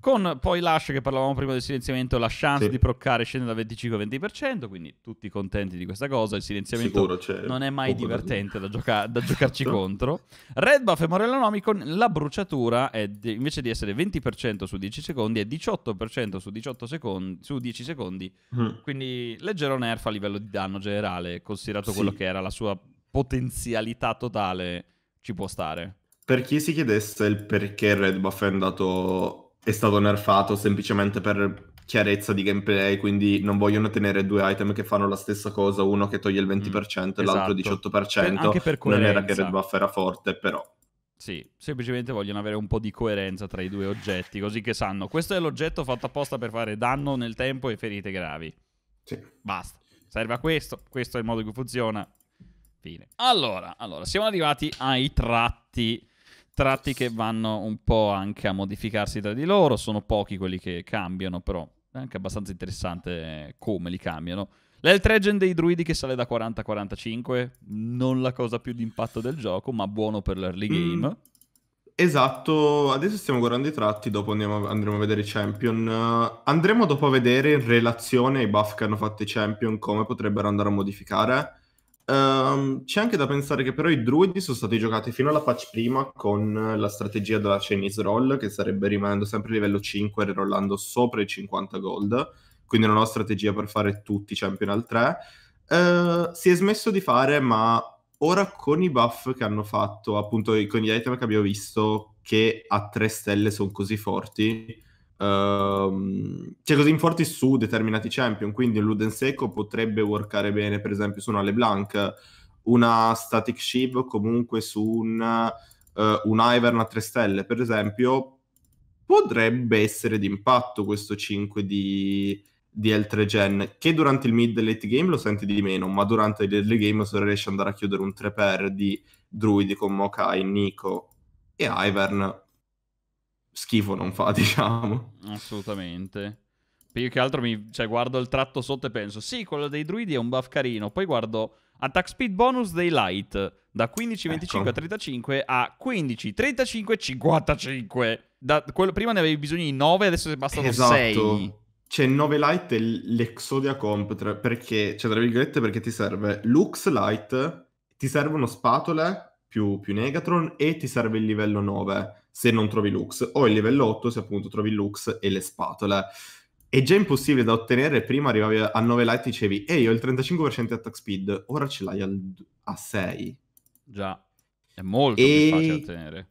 Con poi l'hash che parlavamo prima del silenziamento, la chance sì. di proccare scende dal 25 al 20%, quindi tutti contenti di questa cosa. Il silenziamento Sicuro, non è mai divertente da, gioca- da, esatto. giocarci contro. Red Buff e Morello Nomicon, la bruciatura di- invece di essere 20% su 10 secondi è 18% su, 18 secondi, su 10 secondi. Mm. Quindi leggero nerf a livello di danno generale, considerato sì. quello che era la sua potenzialità totale, ci può stare. Per chi si chiedesse il perché Red Buff è andato è stato nerfato semplicemente per chiarezza di gameplay, quindi non vogliono tenere due item che fanno la stessa cosa, uno che toglie il 20% mm, e mm, l'altro il esatto. 18%. Per, anche per coerenza. Non era che Red Buff era forte, però. Sì, semplicemente vogliono avere un po' di coerenza tra i due oggetti, così che sanno questo è l'oggetto fatto apposta per fare danno nel tempo e ferite gravi. Sì. Basta. Serve a questo, questo è il modo in cui funziona. Fine. Allora, allora siamo arrivati ai tratti tratti che vanno un po' anche a modificarsi tra di loro, sono pochi quelli che cambiano, però è anche abbastanza interessante come li cambiano. L'Eltregen dei druidi che sale da 40 a 45, non la cosa più di impatto del gioco, ma buono per l'early mm. game. Mm, esatto, adesso stiamo guardando i tratti, dopo andiamo, andremo a vedere i champion. Eh, andremo dopo a vedere in relazione ai buff che hanno fatto i champion come potrebbero andare a modificare Um, c'è anche da pensare che però i druidi sono stati giocati fino alla patch prima con la strategia della Chinese Roll, che sarebbe rimanendo sempre a livello 5 e rirollando sopra i 50 gold, quindi non ho strategia per fare tutti i champion al 3. Uh, ehm, si è smesso di fare, ma ora con i buff che hanno fatto, appunto con gli item che abbiamo visto, che a 3 stelle sono così forti, Ehm, c'è cioè, così in forti su determinati champion, quindi un Ludenseco potrebbe workare bene, per esempio, su una LeBlanc, una Static Shiv comunque su un, uh, un Ivern a 3 stelle, per esempio, potrebbe essere d'impatto questo 5 di, di L3 Gen, che durante il mid e late game lo senti di meno, ma durante il early game se riesci ad andare a chiudere un 3 pair di Druidi con Mokai, Nico e Ivern schifo non fa, diciamo. Assolutamente. Più che altro mi, cioè, guardo il tratto sotto e penso, sì, quello dei druidi è un buff carino. Poi guardo attack speed bonus dei light da 15, 25 ecco. a 35 a 15, 35, 55. Da, quello, prima ne avevi bisogno di 9, adesso sei bastato esatto. 6. C'è 9 light e l'Exodia Comp, perché, cioè tra virgolette, perché ti serve Lux Light, ti servono spatole più, più Negatron e ti serve il livello 9 se non trovi Lux, o il livello 8 se appunto trovi Lux e le spatole. È già impossibile da ottenere, prima arrivavi a 9 light e dicevi ehi ho il 35% di attack speed, ora ce l'hai al, a 6. Già, è molto e... più facile ottenere.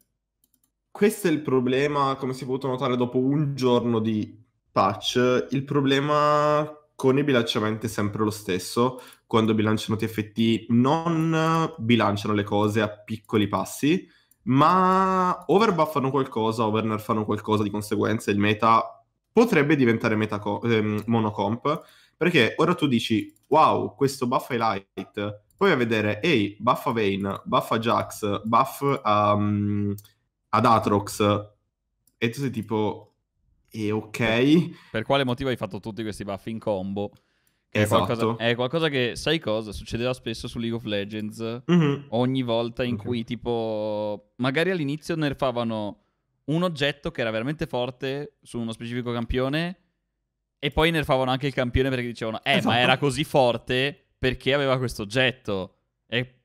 Questo è il problema, come si è potuto notare dopo un giorno di patch, il problema con i bilanciamenti è sempre lo stesso, quando bilanciano TFT non bilanciano le cose a piccoli passi, ma overbuffano qualcosa, Overner fanno qualcosa di conseguenza, il meta potrebbe diventare meta co- ehm, monocomp, perché ora tu dici, wow, questo buff è light, poi a vedere, ehi, buff a Vayne, buff a Jax, buff a, um, ad Atrox, e tu sei tipo, e ok. Per quale motivo hai fatto tutti questi buff in combo? Che esatto. è, qualcosa, è, qualcosa, che, sai cosa, succedeva spesso su League of Legends, mm-hmm. ogni volta in okay. cui tipo, magari all'inizio nerfavano un oggetto che era veramente forte su uno specifico campione e poi nerfavano anche il campione perché dicevano, eh esatto. ma era così forte perché aveva questo oggetto. E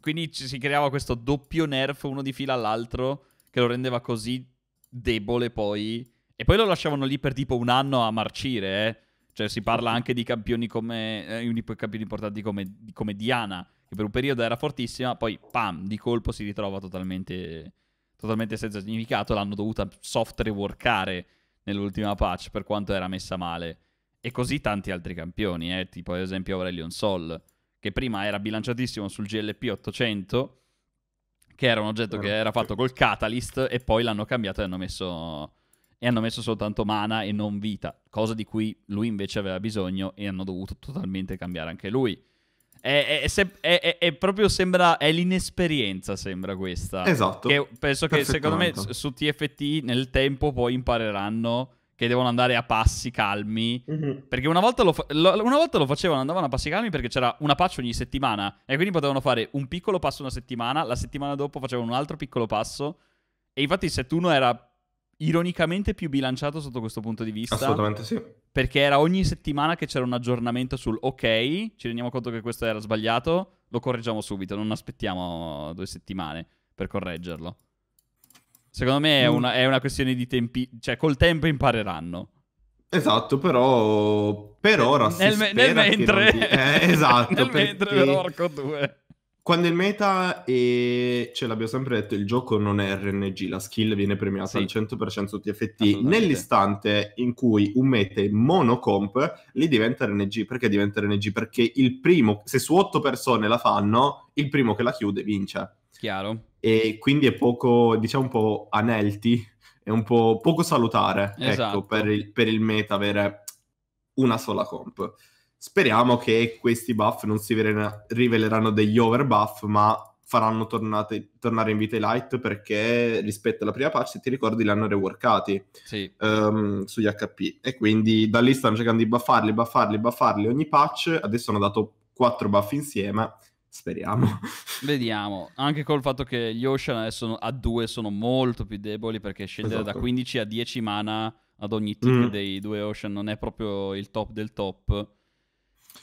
quindi ci si creava questo doppio nerf uno di fila all'altro che lo rendeva così debole poi. E poi lo lasciavano lì per tipo un anno a marcire, eh. Cioè si parla anche di campioni come, eh, di campioni importanti come, come, Diana, che per un periodo era fortissima, poi pam, di colpo si ritrova totalmente, totalmente senza significato, l'hanno dovuta soft reworkare nell'ultima patch per quanto era messa male. E così tanti altri campioni, eh, tipo ad esempio Aurelion Sol, che prima era bilanciatissimo sul GLP 800, che era un oggetto che era fatto col Catalyst, e poi l'hanno cambiato e hanno messo e hanno messo soltanto mana e non vita, cosa di cui lui invece aveva bisogno e hanno dovuto totalmente cambiare anche lui. È, è, è, è proprio sembra, è l'inesperienza sembra questa. Esatto. Che penso che secondo me su TFT nel tempo poi impareranno che devono andare a passi calmi. Mm-hmm. Perché una volta, lo lo- una volta lo facevano, andavano a passi calmi perché c'era una patch ogni settimana. E quindi potevano fare un piccolo passo una settimana, la settimana dopo facevano un altro piccolo passo. E infatti, set 1 era ironicamente più bilanciato sotto questo punto di vista. Assolutamente sì. Perché era ogni settimana che c'era un aggiornamento sul ok, ci rendiamo conto che questo era sbagliato, lo correggiamo subito, non aspettiamo due settimane per correggerlo. Secondo me è, mm. una, è una, questione di tempi, cioè col tempo impareranno. Esatto, però per eh, ora nel, si me- nel mentre... Ti... Eh, esatto, nel perché... mentre Orco 2. Quando il meta e ce l'abbiamo sempre detto, il gioco non è RNG, la skill viene premiata sì. al 100% su TFT nell'istante in cui un meta è monocomp lì diventa RNG, perché diventa RNG? Perché il primo, se su otto persone la fanno, il primo che la chiude vince. Chiaro. E quindi è poco, diciamo un po' anelti, è un po' poco salutare, ecco, esatto. ecco, per il, per il meta avere una sola comp. Speriamo che questi buff non si riveleranno degli over buff, ma faranno tornate, tornare in vita i light perché rispetto alla prima patch, se ti ricordi, li hanno reworkati sì. um, sugli HP. E quindi da lì stanno cercando di buffarli, buffarli, buffarli ogni patch. Adesso hanno dato 4 buff insieme. Speriamo. Vediamo. Anche col fatto che gli Ocean adesso a 2 sono molto più deboli perché scendere esatto. da 15 a 10 mana ad ogni tick mm. dei due Ocean non è proprio il top del top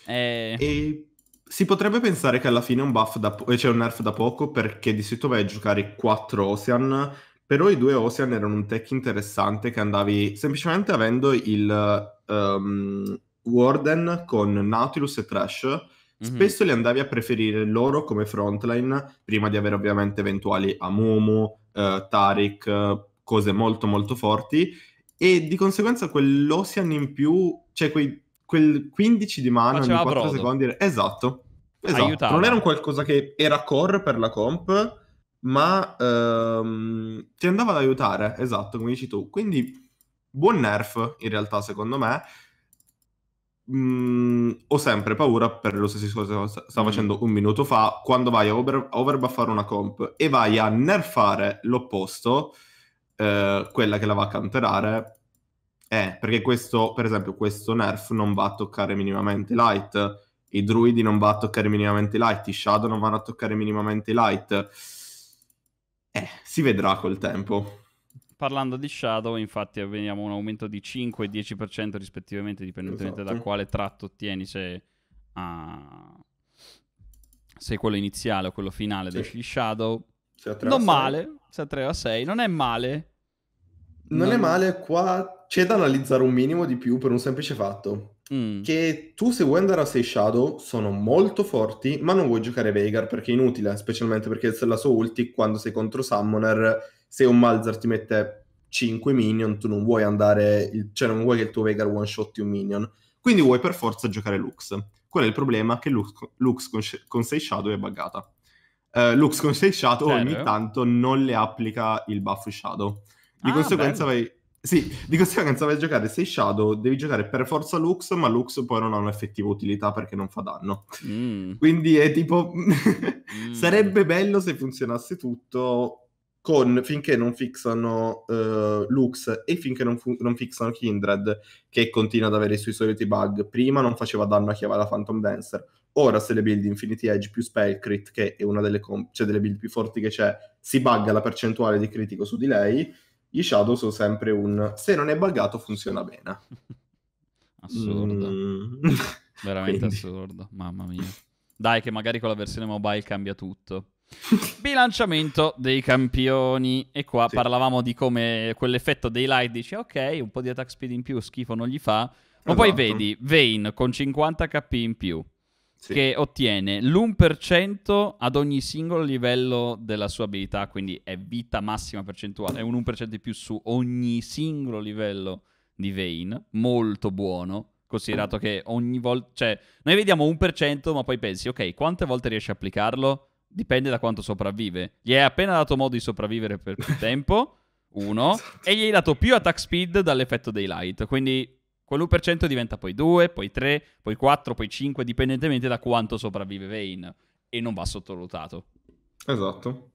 eh... E si potrebbe pensare che alla fine un buff da po- eh, cioè un nerf da poco perché di solito vai a giocare 4 Ocean, però i due Ocean erano un tech interessante che andavi semplicemente avendo il um, Warden con Nautilus e Trash, mm-hmm. spesso li andavi a preferire loro come frontline prima di avere ovviamente eventuali Amumu, eh, Tarik, cose molto molto forti e di conseguenza quell'Ocean in più, cioè quei quel 15 di mano Faceva ogni 4 brodo. secondi. Esatto. esatto. Non era un qualcosa che era core per la comp, ma ehm, ti andava ad aiutare. Esatto, come dici tu. Quindi buon nerf in realtà, secondo me. Mm, ho sempre paura per lo stesso discorso che stavo mm. facendo un minuto fa. Quando vai a over- overbuffare una comp e vai a nerfare l'opposto, eh, quella che la va a canterare, eh, perché questo, per esempio, questo nerf non va a toccare minimamente Light, i druidi non va a toccare minimamente Light, i shadow non vanno a toccare minimamente Light. Eh, si vedrà col tempo. Parlando di shadow, infatti, avveniamo un aumento di 5 e 10% rispettivamente, dipendentemente esatto. da quale tratto ottieni, se, uh, se quello iniziale o quello finale sì. degli shadow. Non male, se a 3 o a 6, non è male. Non, non... è male, 4 c'è da analizzare un minimo di più per un semplice fatto. Mm. Che tu se vuoi andare a 6 Shadow sono molto forti, ma non vuoi giocare Veigar perché è inutile, specialmente perché se la sua ulti quando sei contro Summoner, se un Malzar ti mette 5 minion, tu non vuoi andare, il... cioè non vuoi che il tuo Veigar one shotti un minion. Quindi vuoi per forza giocare Lux. Qual è il problema? Che Lux, Lux con, con 6 Shadow è buggata. Uh, Lux con 6 Shadow Zero. ogni tanto non le applica il buff Shadow. Di ah, conseguenza bello. vai sì, di conseguenza vai a giocare sei Shadow, devi giocare per forza Lux, ma Lux poi non ha un'effettiva utilità perché non fa danno. Mm. Quindi è tipo... mm. Sarebbe bello se funzionasse tutto con, finché non fixano uh, Lux e finché non, fu- non, fixano Kindred, che continua ad avere i suoi soliti bug. Prima non faceva danno a chi aveva la Phantom Dancer. Ora se le build Infinity Edge più Spell Crit, che è una delle, com- cioè delle build più forti che c'è, si bugga la percentuale di critico su di lei gli shadow sono sempre un se non è buggato funziona bene. assurdo. Mm. Veramente Quindi. assurdo, mamma mia. Dai che magari con la versione mobile cambia tutto. Bilanciamento dei campioni. E qua sì. parlavamo di come quell'effetto dei light dice ok, un po' di attack speed in più schifo non gli fa. Ma esatto. poi vedi Vayne con 50 HP in più, sì. che ottiene l'1% ad ogni singolo livello della sua abilità, quindi è vita massima percentuale, è un 1% di più su ogni singolo livello di Vayne, molto buono, considerato mm. che ogni volta, cioè noi vediamo 1%, ma poi pensi, ok, quante volte riesci a applicarlo? Dipende da quanto sopravvive. Gli hai appena dato modo di sopravvivere per più tempo, uno, esatto. e gli hai dato più attack speed dall'effetto daylight, quindi quello per diventa poi 2, poi 3, poi 4, poi 5, dipendentemente da quanto sopravvive Vayne. E non va sottovalutato. Esatto,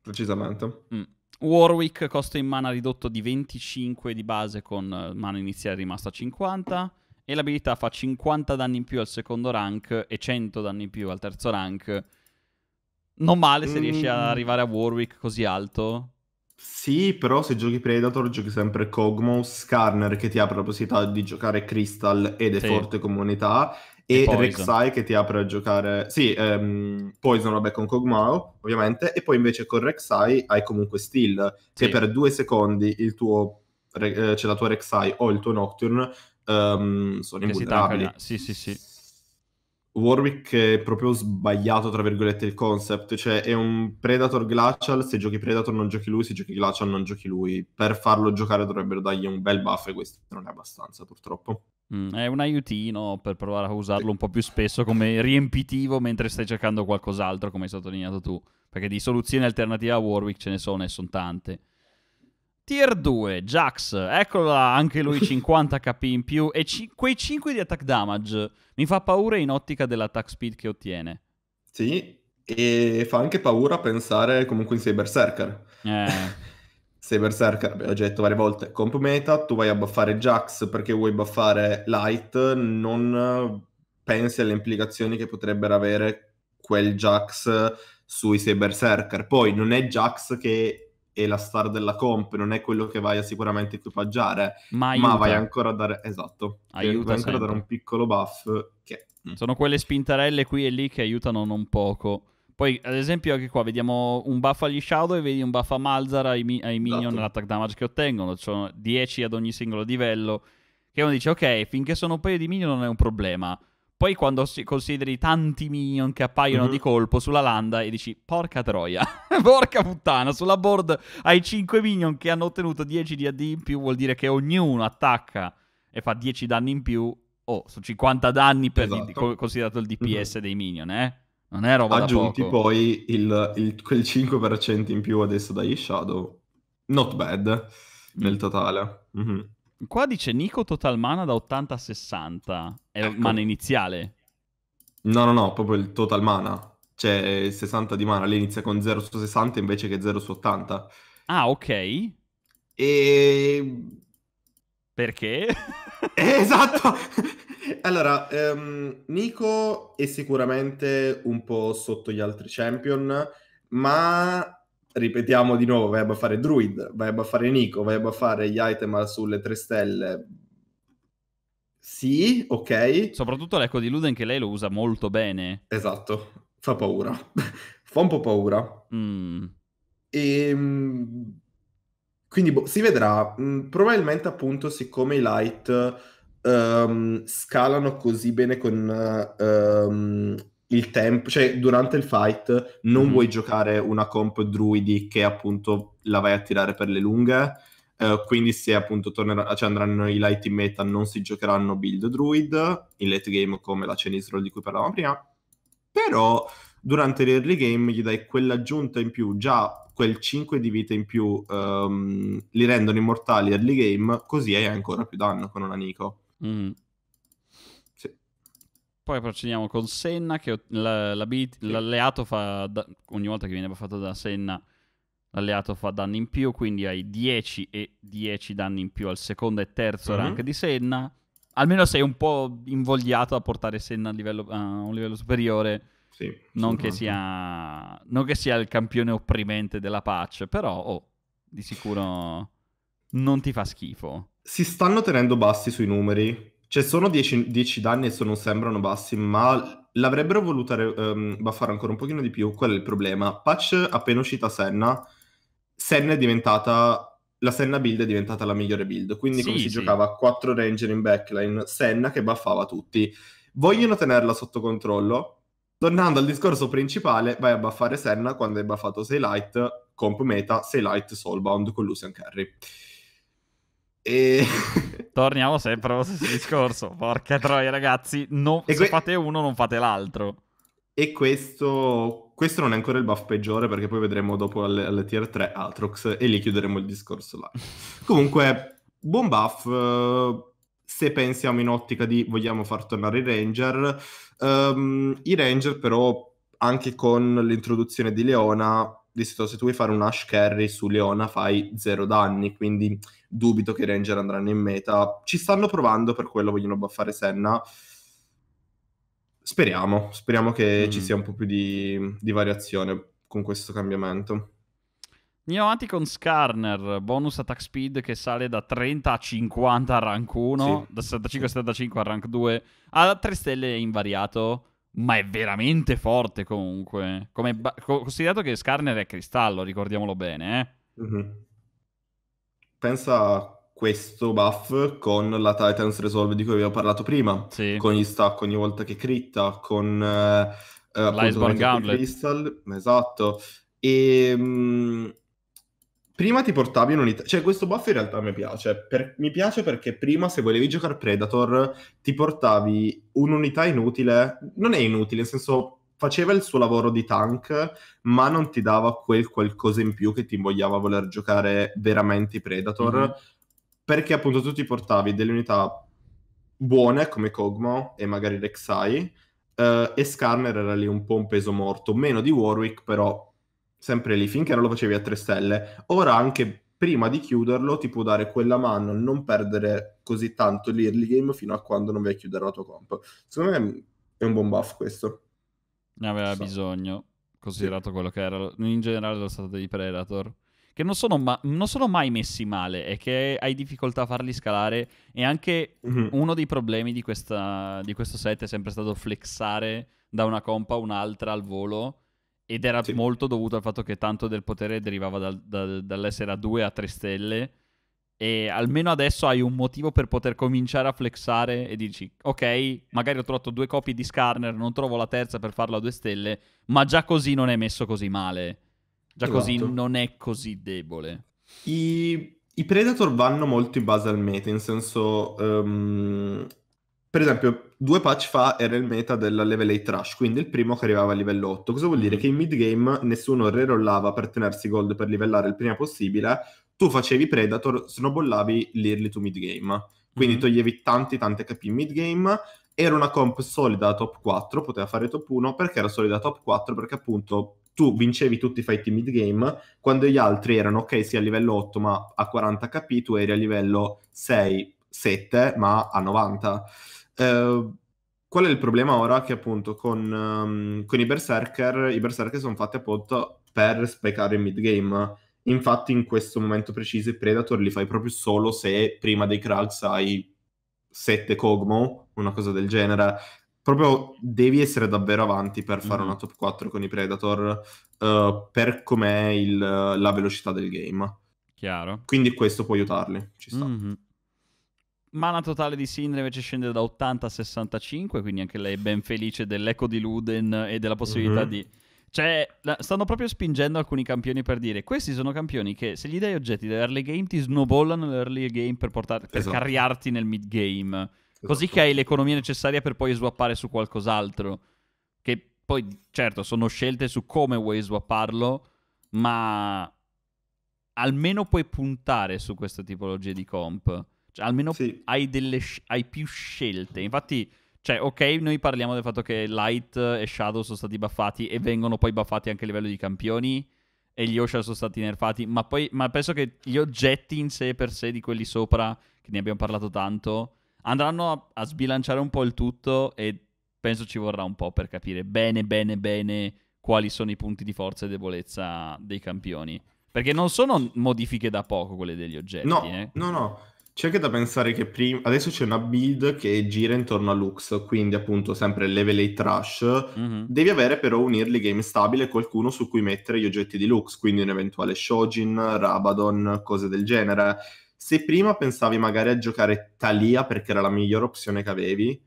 precisamente. Mm. Warwick, costo in mana ridotto di 25 di base con eh, mana iniziale rimasta a 50. E l'abilità fa 50 danni in più al secondo rank e 100 danni in più al terzo rank. Non male se mm. riesci ad arrivare a Warwick così alto. Sì, però se giochi Predator giochi sempre Cogmos, Skarner che ti apre la possibilità di giocare Crystal ed è sì. forte comunità e, e Rek'Sai che ti apre a giocare sì, ehm, Poison vabbè con Kog'Maw ovviamente e poi invece con Rek'Sai hai comunque Steel sì. che per due secondi il tuo eh, c'è la tua Rek'Sai o il tuo Nocturne ehm, sono che invulnerabili sì sì sì Warwick è proprio sbagliato, tra virgolette, il concept, cioè è un Predator Glacial, se giochi Predator non giochi lui, se giochi Glacial non giochi lui. Per farlo giocare dovrebbero dargli un bel buff e questo non è abbastanza purtroppo. Mm, è un aiutino per provare a usarlo un po' più spesso come riempitivo mentre stai cercando qualcos'altro, come hai sottolineato tu, perché di soluzioni alternative a Warwick ce ne sono e sono tante. Tier 2, Jax, eccola anche lui 50 HP in più e c- quei 5 di attack damage mi fa paura in ottica dell'attack speed che ottiene. Sì, e fa anche paura pensare comunque in Cyberserker. Eh. Cyberserker, abbiamo già detto varie volte, comp meta, tu vai a buffare Jax perché vuoi buffare Light, non pensi alle implicazioni che potrebbero avere quel Jax sui Cyberserker. Poi non è Jax che e la star della comp, non è quello che vai a sicuramente equipaggiare, ma, ma vai ancora a dare, esatto, aiuta vai ancora a dare un piccolo buff che... Mm. Sono quelle spintarelle qui e lì che aiutano non poco. Poi, ad esempio, anche qua vediamo un buff agli Shadow e vedi un buff a Malzara ai, mi- ai minion esatto. l'attack damage che ottengono. Sono 10 ad ogni singolo livello. Che uno dice, ok, finché sono un paio di minion non è un problema poi quando consideri tanti minion che appaiono mm-hmm. di mhm. colpo sulla landa e dici porca troia, porca puttana, sulla board hai 5 minion che hanno ottenuto 10 di AD in più, vuol dire che ognuno attacca e fa 10 danni in più, oh, su 50 danni per esatto. di- considerato il DPS mm-hmm. dei minion, eh? Non è roba Aggiunti da poco. poi il, il, quel 5% in più adesso dagli Shadow. Not bad nel mm. totale. Mm-hmm. Qua dice Nico total mana da 80 a 60. È ecco. mana iniziale. No, no, no, proprio il total mana. Cioè 60 eh, di mana, lei inizia con 0 su 60 invece che 0 su 80. Ah, ok. E... Perché? Eh, esatto! allora, um, Nico è sicuramente un po' sotto gli altri champion, ma ripetiamo di nuovo, vai a buffare Druid, vai a buffare Nico, vai a buffare gli item sulle tre stelle. Sì, ok. Soprattutto l'eco di Luden che lei lo usa molto bene. Esatto, fa paura. fa un po' paura. Mm. E... Ehm, quindi boh, si vedrà. Mm, probabilmente appunto siccome i light um, scalano così bene con... Um, il tempo, cioè durante il fight non mm. vuoi giocare una comp druidi che appunto la vai a tirare per le lunghe, eh, quindi se appunto tornerà, cioè andranno i light in meta non si giocheranno build druid, in late game come la Chinese roll di cui parlavamo prima, però durante l'early game gli dai quell'aggiunta in più, già quel 5 di vita in più um, li rendono immortali early game, così hai ancora più danno con un amico Mm. Poi procediamo con Senna, che la, la, sì. l'alleato fa, da, ogni volta che viene buffato da Senna, l'alleato fa danni in più, quindi hai 10 e 10 danni in più al secondo e terzo mm-hmm. rank di Senna. Almeno sei un po' invogliato a portare Senna a, livello, a un livello superiore. Sì, non, che sia, non, che sia, il campione opprimente della patch, però oh, di sicuro non ti fa schifo. Si stanno tenendo bassi sui numeri, cioè, sono 10 danni e se non sembrano bassi, ma l'avrebbero voluta um, buffare ancora un pochino di più. Qual è il problema? Patch appena uscita Senna, Senna è diventata... La Senna build è diventata la migliore build, quindi sì, come si sì. giocava 4 Ranger in backline, Senna che buffava tutti. Vogliono tenerla sotto controllo? Tornando al discorso principale, vai a buffare Senna quando hai buffato 6 Light, comp meta, 6 Light, Soulbound con Lucian Carry. E... Torniamo sempre allo stesso discorso. Porca troia, ragazzi. Non, que... Se fate uno, non fate l'altro. E questo... questo non è ancora il buff peggiore, perché poi vedremo dopo alle, alle tier 3 Atrox e lì chiuderemo il discorso là. Comunque, buon buff. Eh, se pensiamo in ottica di vogliamo far tornare i Ranger, um, i Ranger però anche con l'introduzione di Leona, di se tu vuoi fare un Ash Carry su Leona fai zero danni, quindi dubito che i Ranger andranno in meta. Ci stanno provando, per quello vogliono buffare Senna. Speriamo, speriamo che mm. ci sia un po' più di, di variazione con questo cambiamento. Andiamo avanti con Skarner, bonus attack speed che sale da 30 a 50 a rank 1, sì. da 65 a 75 a rank 2, a 3 stelle invariato, ma è veramente forte comunque. Come ba- considerato che Skarner è cristallo, ricordiamolo bene. Eh? Mm-hmm pensa a questo buff con la Titans Resolve di cui avevo parlato prima, sì. con gli stack ogni volta che critta, con eh, eh l'Iceborne Gauntlet. Crystal, esatto. E... Ehm, Mh, prima ti portavi un'unità, cioè questo buff in realtà mi piace, per... mi piace perché prima se volevi giocare Predator ti portavi un'unità inutile, non è inutile, nel senso faceva il suo lavoro di tank, ma non ti dava quel qualcosa in più che ti invogliava a voler giocare veramente i Predator, mm-hmm. perché appunto tu ti portavi delle unità buone come Kogmo e magari Rek'Sai, eh, e Skarner era lì un po' un peso morto, meno di Warwick, però sempre lì, finché non lo facevi a 3 stelle. Ora anche prima di chiuderlo ti può dare quella mano, a non perdere così tanto l'early game fino a quando non vai a chiudere la tua comp. Secondo me è un buon buff questo. Ne aveva so. bisogno, considerato sì. quello che era in generale lo stato dei Predator. Che non sono, ma- non sono mai messi male è che hai difficoltà a farli scalare. E anche mm-hmm. uno dei problemi di, questa, di questo set è sempre stato flexare da una compa a un'altra al volo. Ed era sì. molto dovuto al fatto che tanto del potere derivava dal, dal, dall'essere a 2 a 3 stelle e almeno adesso hai un motivo per poter cominciare a flexare e dici ok, magari ho trovato due copie di Scarner, non trovo la terza per farlo a due stelle, ma già così non è messo così male, già esatto. così non è così debole. I, I, Predator vanno molto in base al meta, in senso... Um, per esempio, due patch fa era il meta della level 8 trash, quindi il primo che arrivava a livello 8. Cosa vuol dire? Mm-hmm. Che in mid game nessuno rerollava per tenersi gold per livellare il prima possibile, tu facevi Predator, snowbollavi l'early to mid game, quindi mm-hmm. toglievi tanti tanti HP in mid game, era una comp solida top 4, poteva fare top 1, perché era solida top 4? Perché appunto tu vincevi tutti i fight in mid game, quando gli altri erano ok sì a livello 8 ma a 40 HP, tu eri a livello 6, 7 ma a 90. Eh, qual è il problema ora? Che appunto con, um, con i berserker, i berserker sono fatti appunto per specare in mid game Infatti, in questo momento preciso, i Predator li fai proprio solo se prima dei Krugs hai 7 Cogmo, una cosa del genere. Proprio devi essere davvero avanti per fare mm-hmm. una mhm. top 4 con i Predator, uh, per com'è il, la velocità del game. Chiaro. Quindi questo può aiutarli. Ci sta. Mm-hmm. Mana totale di Sindra invece scende da 80 a 65, quindi anche lei è ben felice dell'eco di Luden e della possibilità mm-hmm. di cioè, stanno proprio spingendo alcuni campioni per dire: questi sono campioni che se gli dai oggetti dell'early game ti snowballano l'early game per, portare, per esatto. carriarti nel mid game. Esatto. Così che hai l'economia necessaria per poi swappare su qualcos'altro. Che poi, certo, sono scelte su come vuoi swapparlo, ma almeno puoi puntare su questa tipologia di comp. Cioè, almeno sì. hai, delle, hai più scelte. Infatti cioè, ok, noi parliamo del fatto che Light e Shadow sono stati buffati e vengono poi buffati anche a livello di campioni e gli Osha sono stati nerfati, ma, poi, ma penso che gli oggetti in sé per sé di quelli sopra, che ne abbiamo parlato tanto, andranno a, a sbilanciare un po' il tutto e penso ci vorrà un po' per capire bene, bene, bene quali sono i punti di forza e debolezza dei campioni. Perché non sono modifiche da poco quelle degli oggetti. No, eh. no, no. C'è anche da pensare che prima... adesso c'è una build che gira intorno a Lux, quindi appunto sempre level 8 trash. Mm-hmm. Devi avere però un early game stabile, qualcuno su cui mettere gli oggetti di Lux, quindi un eventuale Shojin, Rabadon, cose del genere. Se prima pensavi magari a giocare Talia perché era la migliore opzione che avevi,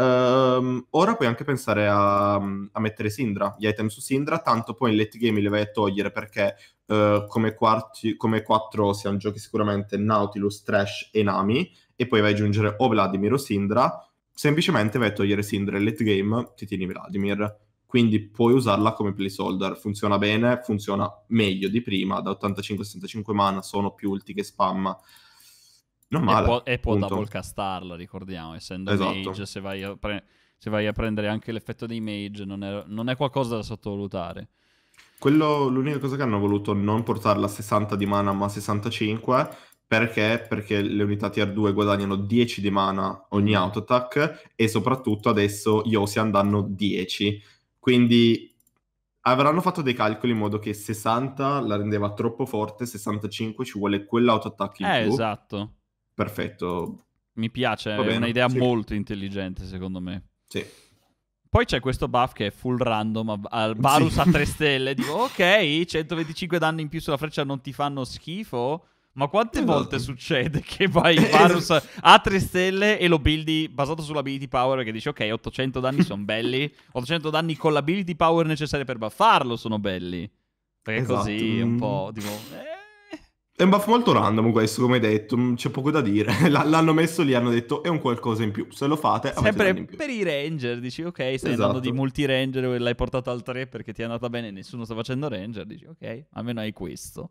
Um, ora puoi anche pensare a, a, mettere Sindra, gli item su Sindra, tanto poi in late game li vai a togliere perché uh, come, quarti, come quattro siano giochi sicuramente Nautilus, Trash e Nami, e poi vai a aggiungere o Vladimir o Sindra, semplicemente vai a togliere Sindra in late game, ti tieni Vladimir. Quindi puoi usarla come placeholder, funziona bene, funziona meglio di prima, da 85-65 mana sono più ulti che spam. Non male. E può, e può doublecastarla, ricordiamo, essendo esatto. mage, se vai, a pre- se vai a prendere anche l'effetto dei mage, non è, non è qualcosa da sottovalutare. Quello, l'unica cosa che hanno voluto non portarla a 60 di mana, ma a 65, perché? Perché le unità tier 2 guadagnano 10 di mana ogni mm. auto attack e soprattutto adesso gli Ocean danno 10. Quindi avranno fatto dei calcoli in modo che 60 la rendeva troppo forte, 65 ci vuole quell'auto attack in eh, più. Esatto. Perfetto. Mi piace, è un'idea sì. molto intelligente secondo me. Sì. Poi c'è questo buff che è full random, al Varus sì. a 3 stelle, dico ok, 125 danni in più sulla freccia non ti fanno schifo, ma quante esatto. volte succede che vai Varus a 3 stelle e lo buildi basato sull'ability power che dici ok, 800 danni sono belli, 800 danni con l'ability power necessaria per buffarlo sono belli. Perché esatto. così un po' mm. tipo... Eh, è un buff molto random questo, come hai detto, mm, c'è poco da dire. L- l'hanno messo lì, hanno detto è un qualcosa in più. Se lo fate, avete sempre per i ranger, dici ok, stai esatto. andando di multi-ranger e l'hai portato al 3 perché ti è andata bene e nessuno sta facendo ranger, dici ok, almeno hai questo.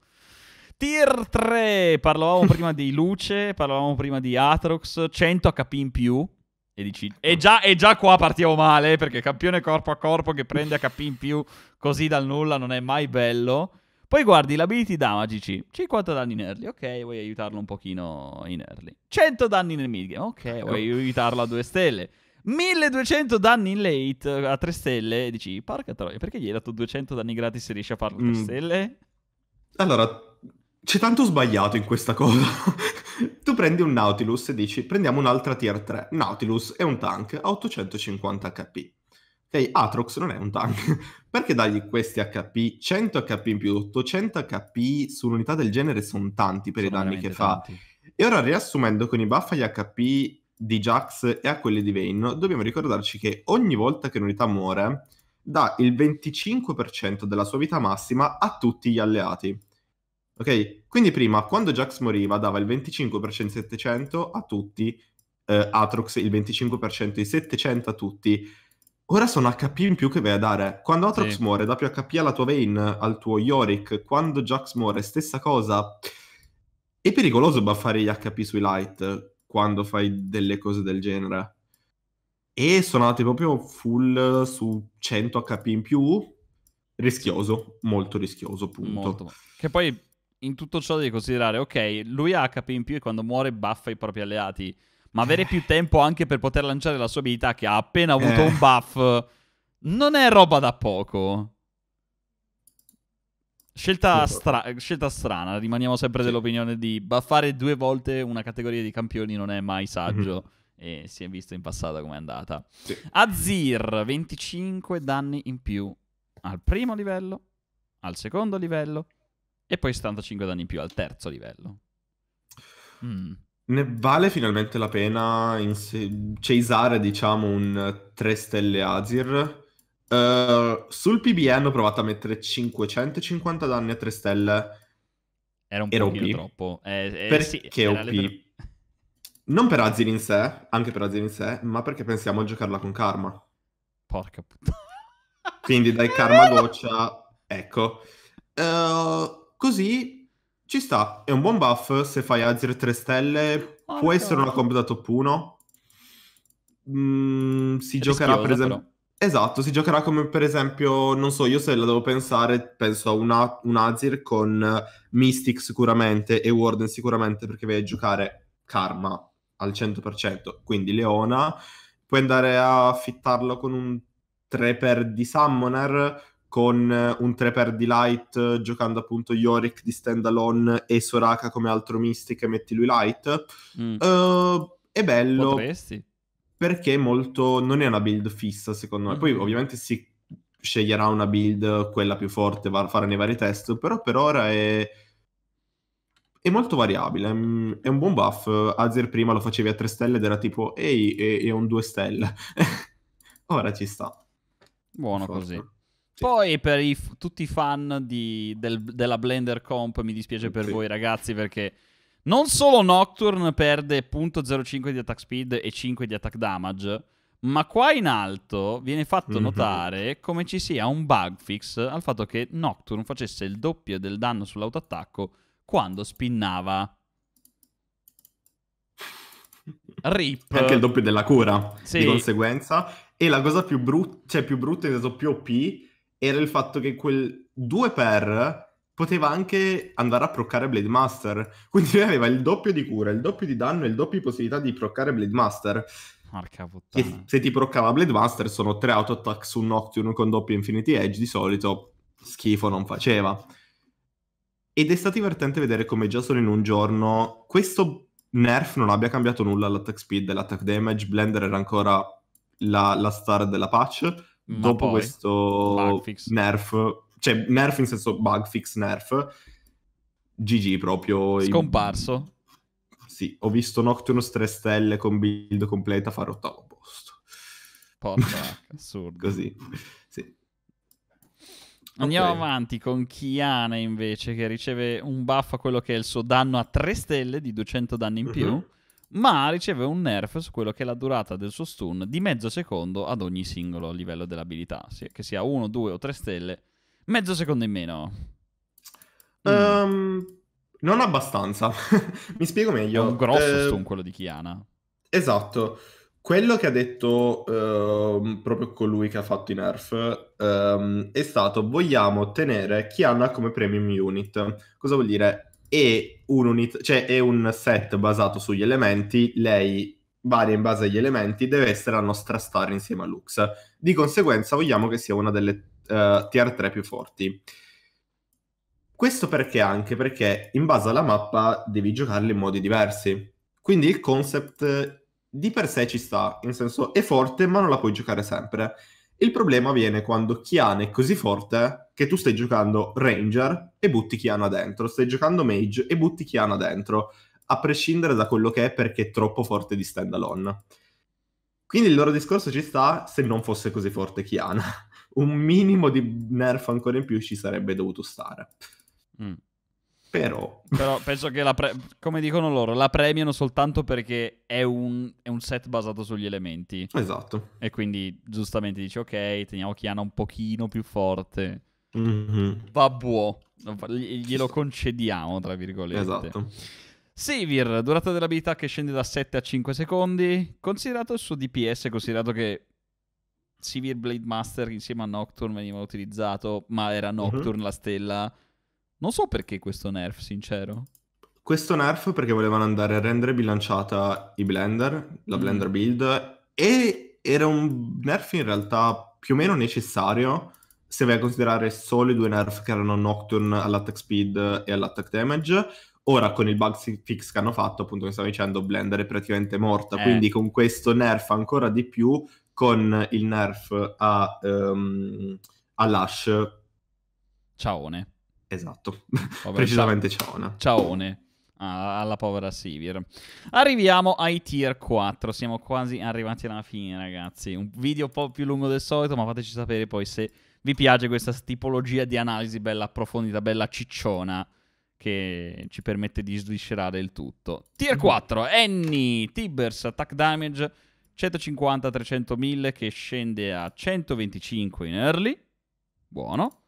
Tier 3, parlavamo prima di Luce, parlavamo prima di Atrox, 100 HP in più, e dici, e già, e già, qua partiamo male perché campione corpo a corpo che prende HP in più così dal nulla non è mai bello. Poi guardi l'ability damage, 50 danni in early, ok, vuoi aiutarlo un pochino in early. 100 danni nel mid game, ok, ecco. vuoi aiutarlo a 2 stelle. 1200 danni in late a 3 stelle dici, porca troia, perché gli hai dato 200 danni gratis se riesci a farlo a 3 mm. stelle? Allora, c'è tanto sbagliato in questa cosa. tu prendi un Nautilus e dici, prendiamo un'altra tier 3. Nautilus è un tank a 850 HP. Ok, Atrox non è un tank. Perché dargli questi HP? 100 HP in più, 800 HP su un'unità del genere sono tanti per sono i danni che tanti. fa. E ora riassumendo con i buff agli HP di Jax e a quelli di Vayne, dobbiamo ricordarci che ogni volta che un'unità muore, dà il 25% della sua vita massima a tutti gli alleati. Ok? Quindi prima, quando Jax moriva, dava il 25% di 700 a tutti, eh, Atrox il 25% di 700 a tutti, Ora sono HP in più che vai a dare. Quando Atrox sì. muore, dà più HP alla tua Vein, al tuo Yorick. Quando Jax muore, stessa cosa. È pericoloso buffare gli HP sui light quando fai delle cose del genere. E sono andati proprio full su 100 HP in più. Rischioso, molto rischioso, punto. Molto. Che poi in tutto ciò devi considerare, ok, lui ha HP in più e quando muore buffa i propri alleati ma avere più tempo anche per poter lanciare la sua abilità che ha appena avuto eh. un buff non è roba da poco. Scelta, stra- scelta strana, rimaniamo sempre sì. dell'opinione di buffare due volte una categoria di campioni non è mai mhm. saggio. Mm-hmm. E si è visto in passata com'è andata. Sì. Azir, 25 danni in più al primo livello, al secondo livello e poi 75 danni in più al terzo livello. Mm. Ne vale finalmente la pena inse- chasare, diciamo, un 3 stelle Azir. Eh, sul PBN ho provato a mettere 550 danni a 3 stelle. Era un era OP. troppo. Eh, eh, perché sì, OP? Letter- non per Azir in sé, anche per Azir in sé, ma perché pensiamo a giocarla con Karma. Porca puttana. Quindi dai Karma Goccia, ecco. Uh, così ci sta, è un buon buff se fai Azir 3 stelle, oh, può essere una combo da top 1. Mm, si è giocherà per esempio... Esatto, si giocherà come per esempio, non so, io se la devo pensare, penso a una, un Azir con Mystic sicuramente e Warden sicuramente perché vai a giocare Karma al 100%, quindi Leona, puoi andare a fittarlo con un 3 per di Summoner, con eh, un 3 per Delight eh, giocando appunto Yorick di standalone e Soraka come altro mystic e metti lui light. Mm. Uh, è bello. Potresti. Perché molto... non è una build fissa secondo me. Mm. Poi ovviamente si sceglierà una build, quella più forte, va a fare nei vari test, però per ora è... È molto variabile, mm, è un buon buff. Azer prima lo facevi a 3 stelle ed era tipo, ehi, è, un 2 stelle. ora ci sta. Buono Forse. così. Poi per i, tutti i fan di, del, della Blender Comp mi dispiace per sì. voi ragazzi perché non solo Nocturne perde 0.05 di attack speed e 5 di attack damage, ma qua in alto viene fatto mm-hmm. notare come ci sia un bug fix al fatto che Nocturne facesse il doppio del danno sull'autoattacco quando spinnava. Rip. Anche il doppio della cura, sì. di conseguenza. E la cosa più brutta, cioè più brutta, in senso più OP, era il fatto che quel 2 per poteva anche andare a proccare Blade Master. Quindi lui aveva il doppio di cura, il doppio di danno e il doppio di possibilità di proccare Blade Master. Marca puttana. E se ti proccava Blade Master sono 3 auto attack su Nocturne con doppio Infinity Edge, di solito schifo non faceva. Ed è stato divertente vedere come già solo in un giorno questo nerf non abbia cambiato nulla all'attack speed e all'attack damage. Blender era ancora la, la star della patch ma dopo questo nerf, cioè nerf in senso bug fix nerf, GG proprio. Scomparso? In... Sì, ho visto Nocturnus 3 stelle con build completa fare ottavo posto. Porca, assurdo. Così, sì. Andiamo okay. avanti con Kiana invece che riceve un buff a quello che è il suo danno a 3 stelle di 200 danni in mhm. più. Mm-hmm ma riceve un nerf su quello che è la durata del suo stun di mezzo secondo ad ogni singolo livello dell'abilità, che sia 1, 2 o 3 stelle, mezzo secondo in meno. Mm. Ehm, non abbastanza, mi spiego meglio. È un grosso eh, stun quello di Kiana. Esatto. Quello che ha detto uh, proprio colui che ha fatto i nerf um, è stato vogliamo ottenere Kiana come premium unit. Cosa vuol dire? e un, cioè, è un set basato sugli elementi, lei varia in base agli elementi, deve essere la nostra star insieme a Lux. Di conseguenza vogliamo che sia una delle uh, tier 3 più forti. Questo perché anche perché in base alla mappa devi giocarle in modi diversi. Quindi il concept eh, di per sé ci sta, in senso è forte ma non la puoi giocare sempre. Il problema viene quando Kiana è così forte che tu stai giocando Ranger e butti Kiana dentro, stai giocando Mage e butti Kiana dentro, a prescindere da quello che è perché è troppo forte di standalone. Quindi il loro discorso ci sta se non fosse così forte Kiana. Un minimo di nerf ancora in più ci sarebbe dovuto stare. Mm. Però... Però penso che, la pre- come dicono loro, la premiano soltanto perché è un, è un, set basato sugli elementi. Esatto. E quindi giustamente dici, ok, teniamo Kiana un pochino più forte. Mm-hmm. Va buo. Glielo concediamo, tra virgolette. Esatto. Sivir, durata dell'abilità che scende da 7 a 5 secondi. Considerato il suo DPS, considerato che Sivir Blade Master insieme a Nocturne veniva utilizzato, ma era mm-hmm. Nocturne mm-hmm. la stella non so perché questo nerf, sincero. Questo nerf perché volevano andare a rendere bilanciata i Blender, la mm. Blender build, e era un nerf in realtà più o meno necessario se vai a considerare solo i due nerf che erano Nocturne all'attack speed e all'attack damage. Ora con il bug fix che hanno fatto, appunto come stavo dicendo, Blender è praticamente morta, eh. quindi con questo nerf ancora di più, con il nerf a, um, a Lash. Ciaone. Esatto, Vabbè, precisamente Ciaona. Ciaone ah, alla povera Sivir. Arriviamo ai tier 4, siamo quasi arrivati alla fine ragazzi. Un video un po' più lungo del solito, ma fateci sapere poi se vi piace questa tipologia di analisi bella approfondita, bella cicciona che ci permette di sviscerare il tutto. Tier 4, mm-hmm. Annie, Tibbers, Attack Damage 150, 300, 1000 che scende a 125 in early. Buono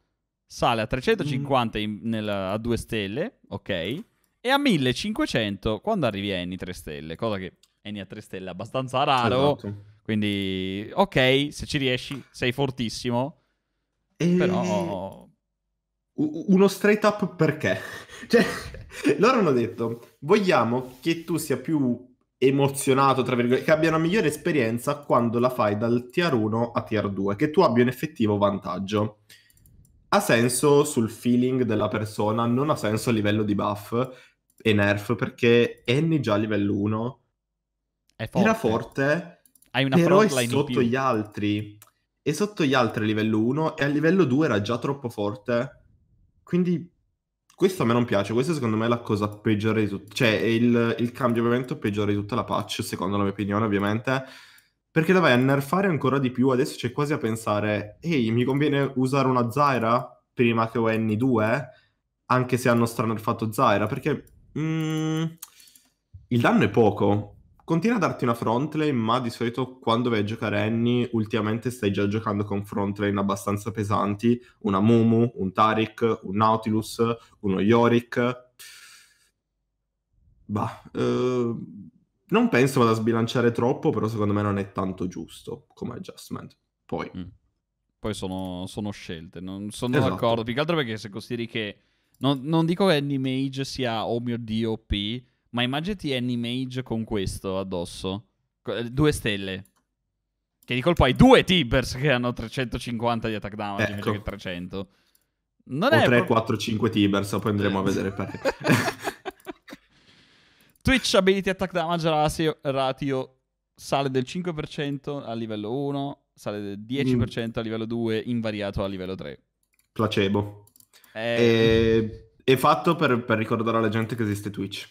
sale a 350 mm. in, nella, a 2 stelle, ok? E a 1500 quando arrivi a Eni 3 stelle, cosa che Eni a 3 stelle è abbastanza raro. Esatto. Quindi, ok, se ci riesci sei fortissimo, e... però... Uno straight up perché? cioè, loro hanno detto, vogliamo che tu sia più emozionato, tra virgolette, che abbia una migliore esperienza quando la fai dal tier 1 a tier 2, che tu abbia un effettivo vantaggio ha senso sul feeling della persona, non ha senso a livello di buff e nerf, perché Annie già a livello 1 forte. era forte, Hai una però è sotto gli altri. E sotto gli altri a livello 1 e a livello 2 era già troppo forte. Quindi questo a me non piace, questa secondo me è la cosa peggiore di tutto, cioè il, il cambiamento peggiore di tutta la patch, secondo la mia opinione ovviamente, perché la vai a nerfare ancora di più, adesso c'è quasi a pensare, ehi, mi conviene usare una Zaira prima che ho N2, anche se hanno stranerfato Zaira, perché mm, il danno è poco. Continua a darti una frontlane, ma di solito quando vai a giocare Annie, ultimamente stai già giocando con frontlane abbastanza pesanti, una Mumu, un Tarik, un Nautilus, uno Yorick. Bah, eh, non penso vada a sbilanciare troppo, però secondo me non è tanto giusto come adjustment. Poi, mm. Poi sono, sono, scelte, non sono esatto. d'accordo. Più che altro perché se consideri che... Non, non dico che Animage sia, oh mio dio, P, ma immaginati Animage con questo addosso. Eh, due stelle. Che di colpo hai due Tibbers che hanno 350 di attack damage ecco. invece che 300. Non o 3, proprio... 4, 5 Tibbers, poi andremo a vedere perché. Twitch Ability Attack Damage Ratio sale del 5% a livello 1, sale del 10% mm. a livello 2, invariato a livello 3. Placebo. Eh... È, è, fatto per, per, ricordare alla gente che esiste Twitch.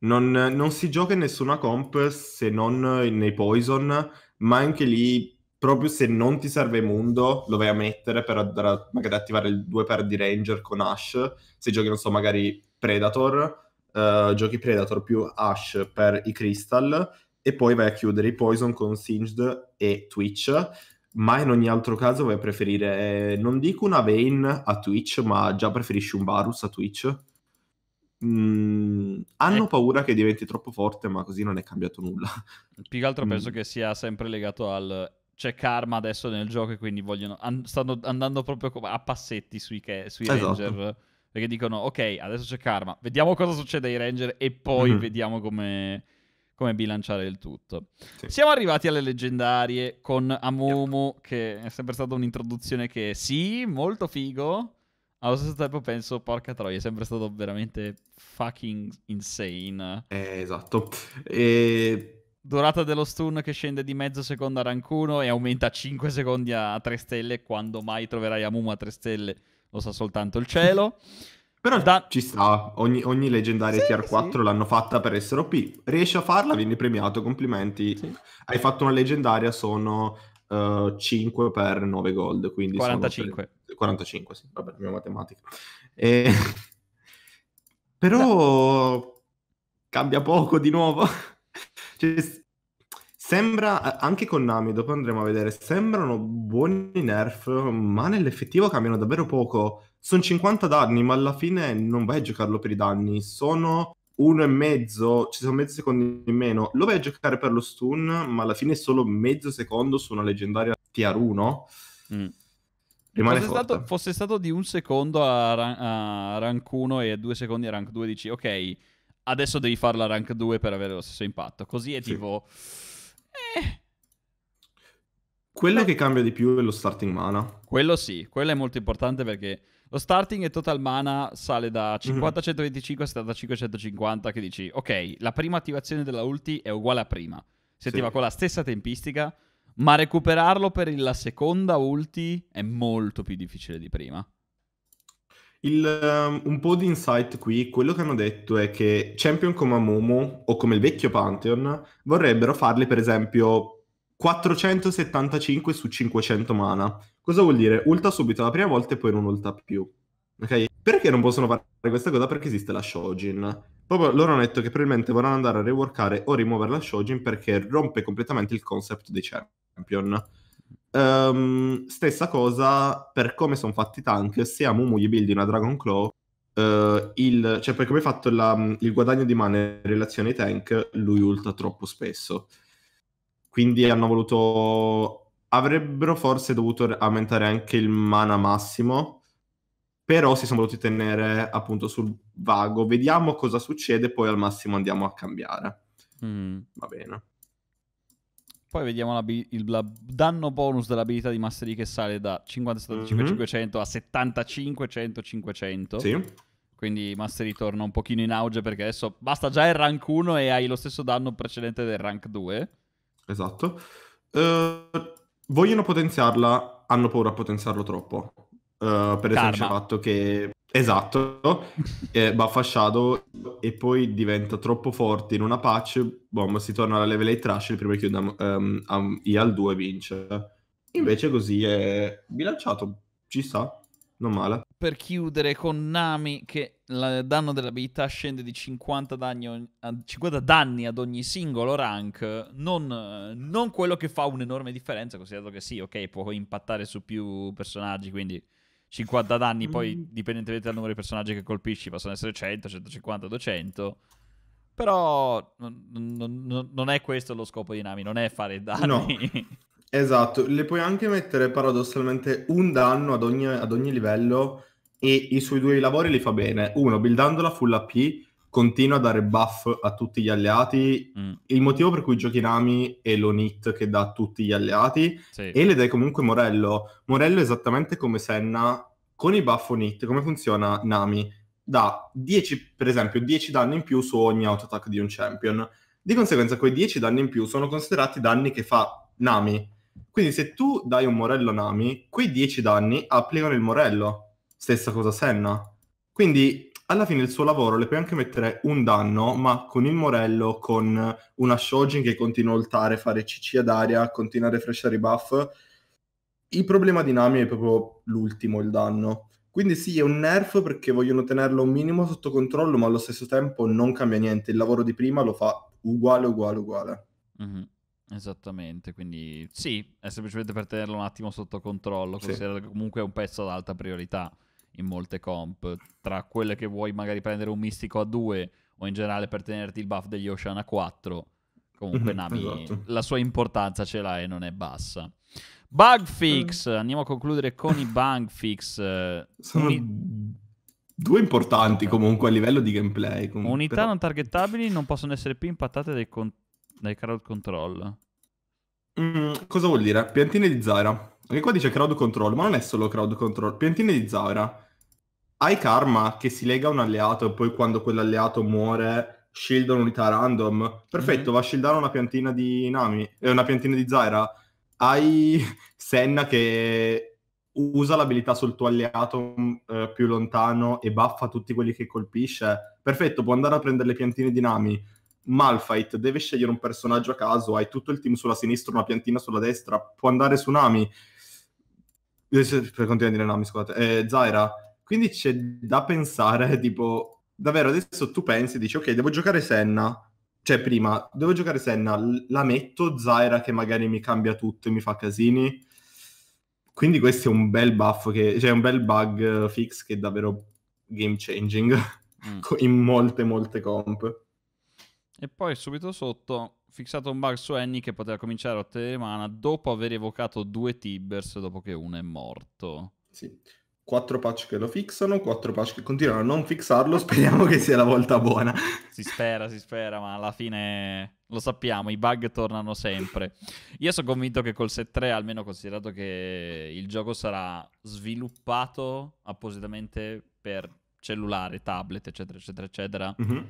Non, non si gioca in nessuna comp se non nei Poison, ma anche lì, proprio se non ti serve mondo, lo vai a mettere per andare a, magari attivare il 2 per di Ranger con Ash, se giochi, non so, magari Predator eh, giochi Predator più Ash per i Crystal e poi vai a chiudere i Poison con Singed e Twitch ma in ogni altro caso vai a preferire, eh, non dico una Vayne a Twitch, ma già preferisci un Varus a Twitch. Mm, hanno eh. paura che diventi troppo forte, ma così non è cambiato nulla. Più che altro mm. penso che sia sempre legato al c'è karma adesso nel gioco e quindi vogliono, an- stanno andando proprio a passetti sui, che- sui esatto. ranger perché dicono, ok, adesso c'è Karma, vediamo cosa succede ai Ranger e poi mm-hmm. vediamo come, come, bilanciare il tutto. Sì. Siamo arrivati alle leggendarie con Amumu, yep. che è sempre stata un'introduzione che sì, molto figo. Allo stesso tempo penso, porca troia, è sempre stato veramente fucking insane. Eh, esatto. E... Durata dello stun che scende di mezzo secondo a rank 1 e aumenta 5 secondi a 3 stelle quando mai troverai Amumu a 3 stelle lo sa soltanto il cielo. Però da... ci sta, ogni, ogni leggendaria sì, tier 4 sì. l'hanno fatta per essere OP. Riesci a farla, vieni premiato, complimenti. Sì. Hai fatto una leggendaria, sono uh, eh, 5 per 9 gold, quindi 45. Per... 45, sì, vabbè, la mia matematica. E... Eh, però no. cambia poco di nuovo. cioè, Sembra, eh, anche con Nami, dopo andremo a vedere, sembrano buoni nerf, ma nell'effettivo cambiano davvero poco. Sono 50 danni, ma alla fine non vai a giocarlo per i danni. Sono uno e mezzo, ci sono mezzo secondo in meno. Lo vai a giocare per lo stun, ma alla fine è solo mezzo secondo su una leggendaria tier 1. Mm. Rimane fosse stato, fosse, stato, di un secondo a, ran- a rank 1 e due secondi a rank 2, dici ok, adesso devi farla a rank 2 per avere lo stesso impatto. Così è sì. tipo... Eh. Quello che cambia di più è lo starting mana. Quello sì, quello è molto importante perché lo starting e total mana sale da 50 mhm. 125 a 75 150 che dici, ok, la prima attivazione della ulti è uguale a prima. Si attiva con la stessa tempistica, ma recuperarlo per la seconda ulti è molto più difficile di prima. Il, um, un po' di insight qui, quello che hanno detto è che champion come Amumu o come il vecchio Pantheon vorrebbero farli per esempio 475 su 500 mana. Cosa vuol dire? Ulta subito la prima volta e poi non ulta più. Ok? Perché non possono fare questa cosa? Perché esiste la Shojin. Proprio loro hanno detto che probabilmente vorranno andare a reworkare o rimuovere la Shojin perché rompe completamente il concept dei champion. Um, stessa cosa per come sono fatti i tank, se a Mumu gli buildi una Dragon Claw, uh, il, cioè per come è fatto la, il guadagno di mana in relazione ai tank, lui ulta troppo spesso. Quindi hanno voluto... avrebbero forse dovuto aumentare anche il mana massimo, però si sono voluti tenere appunto sul vago. Vediamo cosa succede, poi al massimo andiamo a cambiare. Mm. Va bene. Poi vediamo la, il la danno bonus dell'abilità di Mastery che sale da 50, 75, mm-hmm. 500 a 75, 100, 500. Sì. Quindi Mastery torna un pochino in auge perché adesso basta già il rank 1 e hai lo stesso danno precedente del rank 2. Esatto. Uh, vogliono potenziarla, hanno paura a potenziarlo troppo. Uh, per esempio il fatto che Esatto, eh, buffa Shadow e poi diventa troppo forte in una patch, bomba, si torna alla level 8 trash, il primo che chiude ehm, um, um, I al 2 vince. Invece così è bilanciato, ci sta, non male. Per chiudere con Nami che il danno dell'abilità scende di 50 danni, 50 danni ad ogni singolo rank, non, non quello che fa un'enorme differenza, considerato che sì, ok, può impattare su più personaggi, quindi 50 danni, poi mm. dipendentemente dal numero di personaggi che colpisci, possono essere 100, 150, 200. Però non, non è questo lo scopo di Nami, non è fare danni. No. Esatto, le puoi anche mettere paradossalmente un danno ad ogni, ad ogni livello e i suoi due lavori li fa bene. Uno buildandola full AP continua a dare buff a tutti gli alleati. Mm. Il motivo per cui giochi Nami è l'onit che dà a tutti gli alleati sì. e le dai comunque Morello. Morello è esattamente come Senna con i buff onit. Come funziona Nami? Da 10, per esempio, 10 danni in più su ogni auto-attack di un champion. Di conseguenza, quei 10 danni in più sono considerati danni che fa Nami. Quindi, se tu dai un morello Nami, quei 10 danni applicano il morello. Stessa cosa Senna. Quindi alla fine il suo lavoro le puoi anche mettere un danno, ma con il Morello, con una Shojin che continua a oltare, fare CC ad aria, continua a refreshare i buff, il problema di Nami è proprio l'ultimo, il danno. Quindi sì, è un nerf perché vogliono tenerlo un minimo sotto controllo, ma allo stesso tempo non cambia niente. Il lavoro di prima lo fa uguale, uguale, uguale. Mm-hmm. Esattamente, quindi sì, è semplicemente per tenerlo un attimo sotto controllo, sì. che comunque è un pezzo ad alta priorità in molte comp, tra quelle che vuoi magari prendere un mistico a 2 o in generale per tenerti il buff degli Ocean a 4, comunque mm-hmm, Nami esatto. la sua importanza ce l'ha e non è bassa. Bug fix, mm. andiamo a concludere con i bug fix. Eh, Sono Uni... due importanti comunque a livello di gameplay. Comunque, Unità però... non targettabili non possono essere più impattate dai, con... dai crowd control. Mm, cosa vuol dire? Piantine di Zara. Anche qua dice crowd control, ma non è solo crowd control. Piantine di Zara. Hai Karma che si lega a un alleato e poi quando quell'alleato muore shield un'unità random. Perfetto, mm-hmm. va a shieldare una piantina di Nami, eh, una piantina di Zaira. Hai Senna che usa l'abilità sul tuo alleato mm, eh, più lontano e buffa tutti quelli che colpisce. Perfetto, può andare a prendere le piantine di Nami. Malfight deve scegliere un personaggio a caso, hai tutto il team sulla sinistra, una piantina sulla destra, può andare su Nami. Eh, per continuare a dire Nami, scusate. Eh, Zaira, quindi c'è da pensare, tipo, davvero adesso tu pensi, dici, ok, devo giocare Senna. Cioè, prima, devo giocare Senna, la metto, Zaira che magari mi cambia tutto e mi fa casini. Quindi questo è un bel buff, che, cioè un bel bug fix che è davvero game changing mm. in molte, molte comp. E poi subito sotto, fissato un bug su Annie che poteva cominciare a ottenere mana dopo aver evocato due Tibbers dopo che uno è morto. Sì quattro patch che lo fixano, quattro patch che continuano a non fixarlo, speriamo che sia la volta buona. Si spera, si spera, ma alla fine lo sappiamo, i bug tornano sempre. Io sono convinto che col set 3, almeno considerato che il gioco sarà sviluppato appositamente per cellulare, tablet, eccetera, eccetera, eccetera, mm-hmm.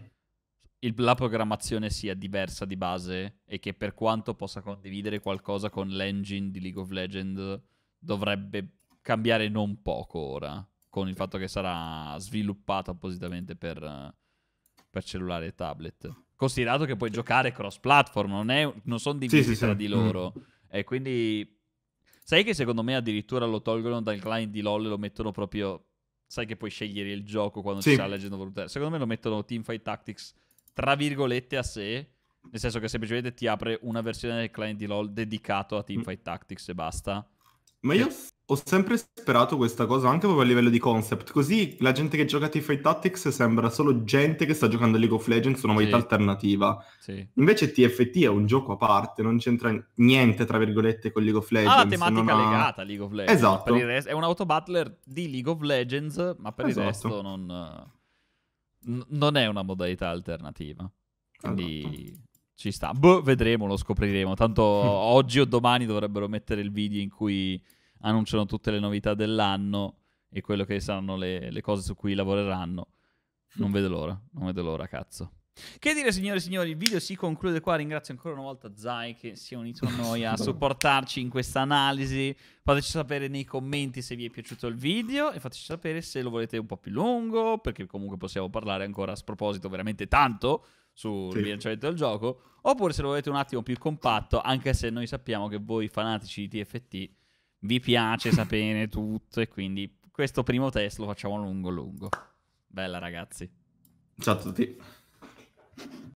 il, la programmazione sia diversa di base e che per quanto possa condividere qualcosa con l'engine di League of Legends dovrebbe cambiare non poco ora, con il fatto che sarà sviluppato appositamente per, per cellulare e tablet. Considerato che puoi giocare cross-platform, non, non sono divisi sì, sì, tra sì. di mm. loro. Mm. E quindi... Sai che secondo me addirittura lo tolgono dal client di LoL e lo mettono proprio... Sai che puoi scegliere il gioco quando sì. ci sarà Legend of Runeterra. Secondo me lo mettono Teamfight Tactics tra virgolette a sé, nel senso che semplicemente ti apre una versione del client di LoL dedicato a mm. Teamfight Tactics e basta. Ma io ho sempre sperato questa cosa, anche proprio a livello di concept, così la gente che gioca a t Tactics sembra solo gente che sta giocando a League of Legends, una modalità sì. alternativa. Sì. Invece TFT è un gioco a parte, non c'entra niente, tra virgolette, con League of Legends. Ha la tematica ha... legata a League of Legends. Esatto. Per il Rest... È un autobattler di League of Legends, ma per esatto. il esatto. resto non... non... è una modalità alternativa. Quindi... Esatto ci sta. Boh, vedremo, lo scopriremo. Tanto oggi o domani dovrebbero mettere il video in cui annunciano tutte le novità dell'anno e quello che saranno le, le cose su cui lavoreranno. Non mm. vedo l'ora, non vedo l'ora, cazzo. Che dire, signore e signori, il video si conclude qua. Ringrazio ancora una volta Zai che si è unito a noi a supportarci in questa analisi. Fateci sapere nei commenti se vi è piaciuto il video e fateci sapere se lo volete un po' più lungo, perché comunque possiamo parlare ancora a sproposito veramente tanto sul sì. bilanciamento del gioco, oppure se lo volete un attimo più compatto, anche se noi sappiamo che voi fanatici di TFT vi piace sapere tutto e quindi questo primo test lo facciamo lungo lungo. Bella ragazzi. Ciao a tutti.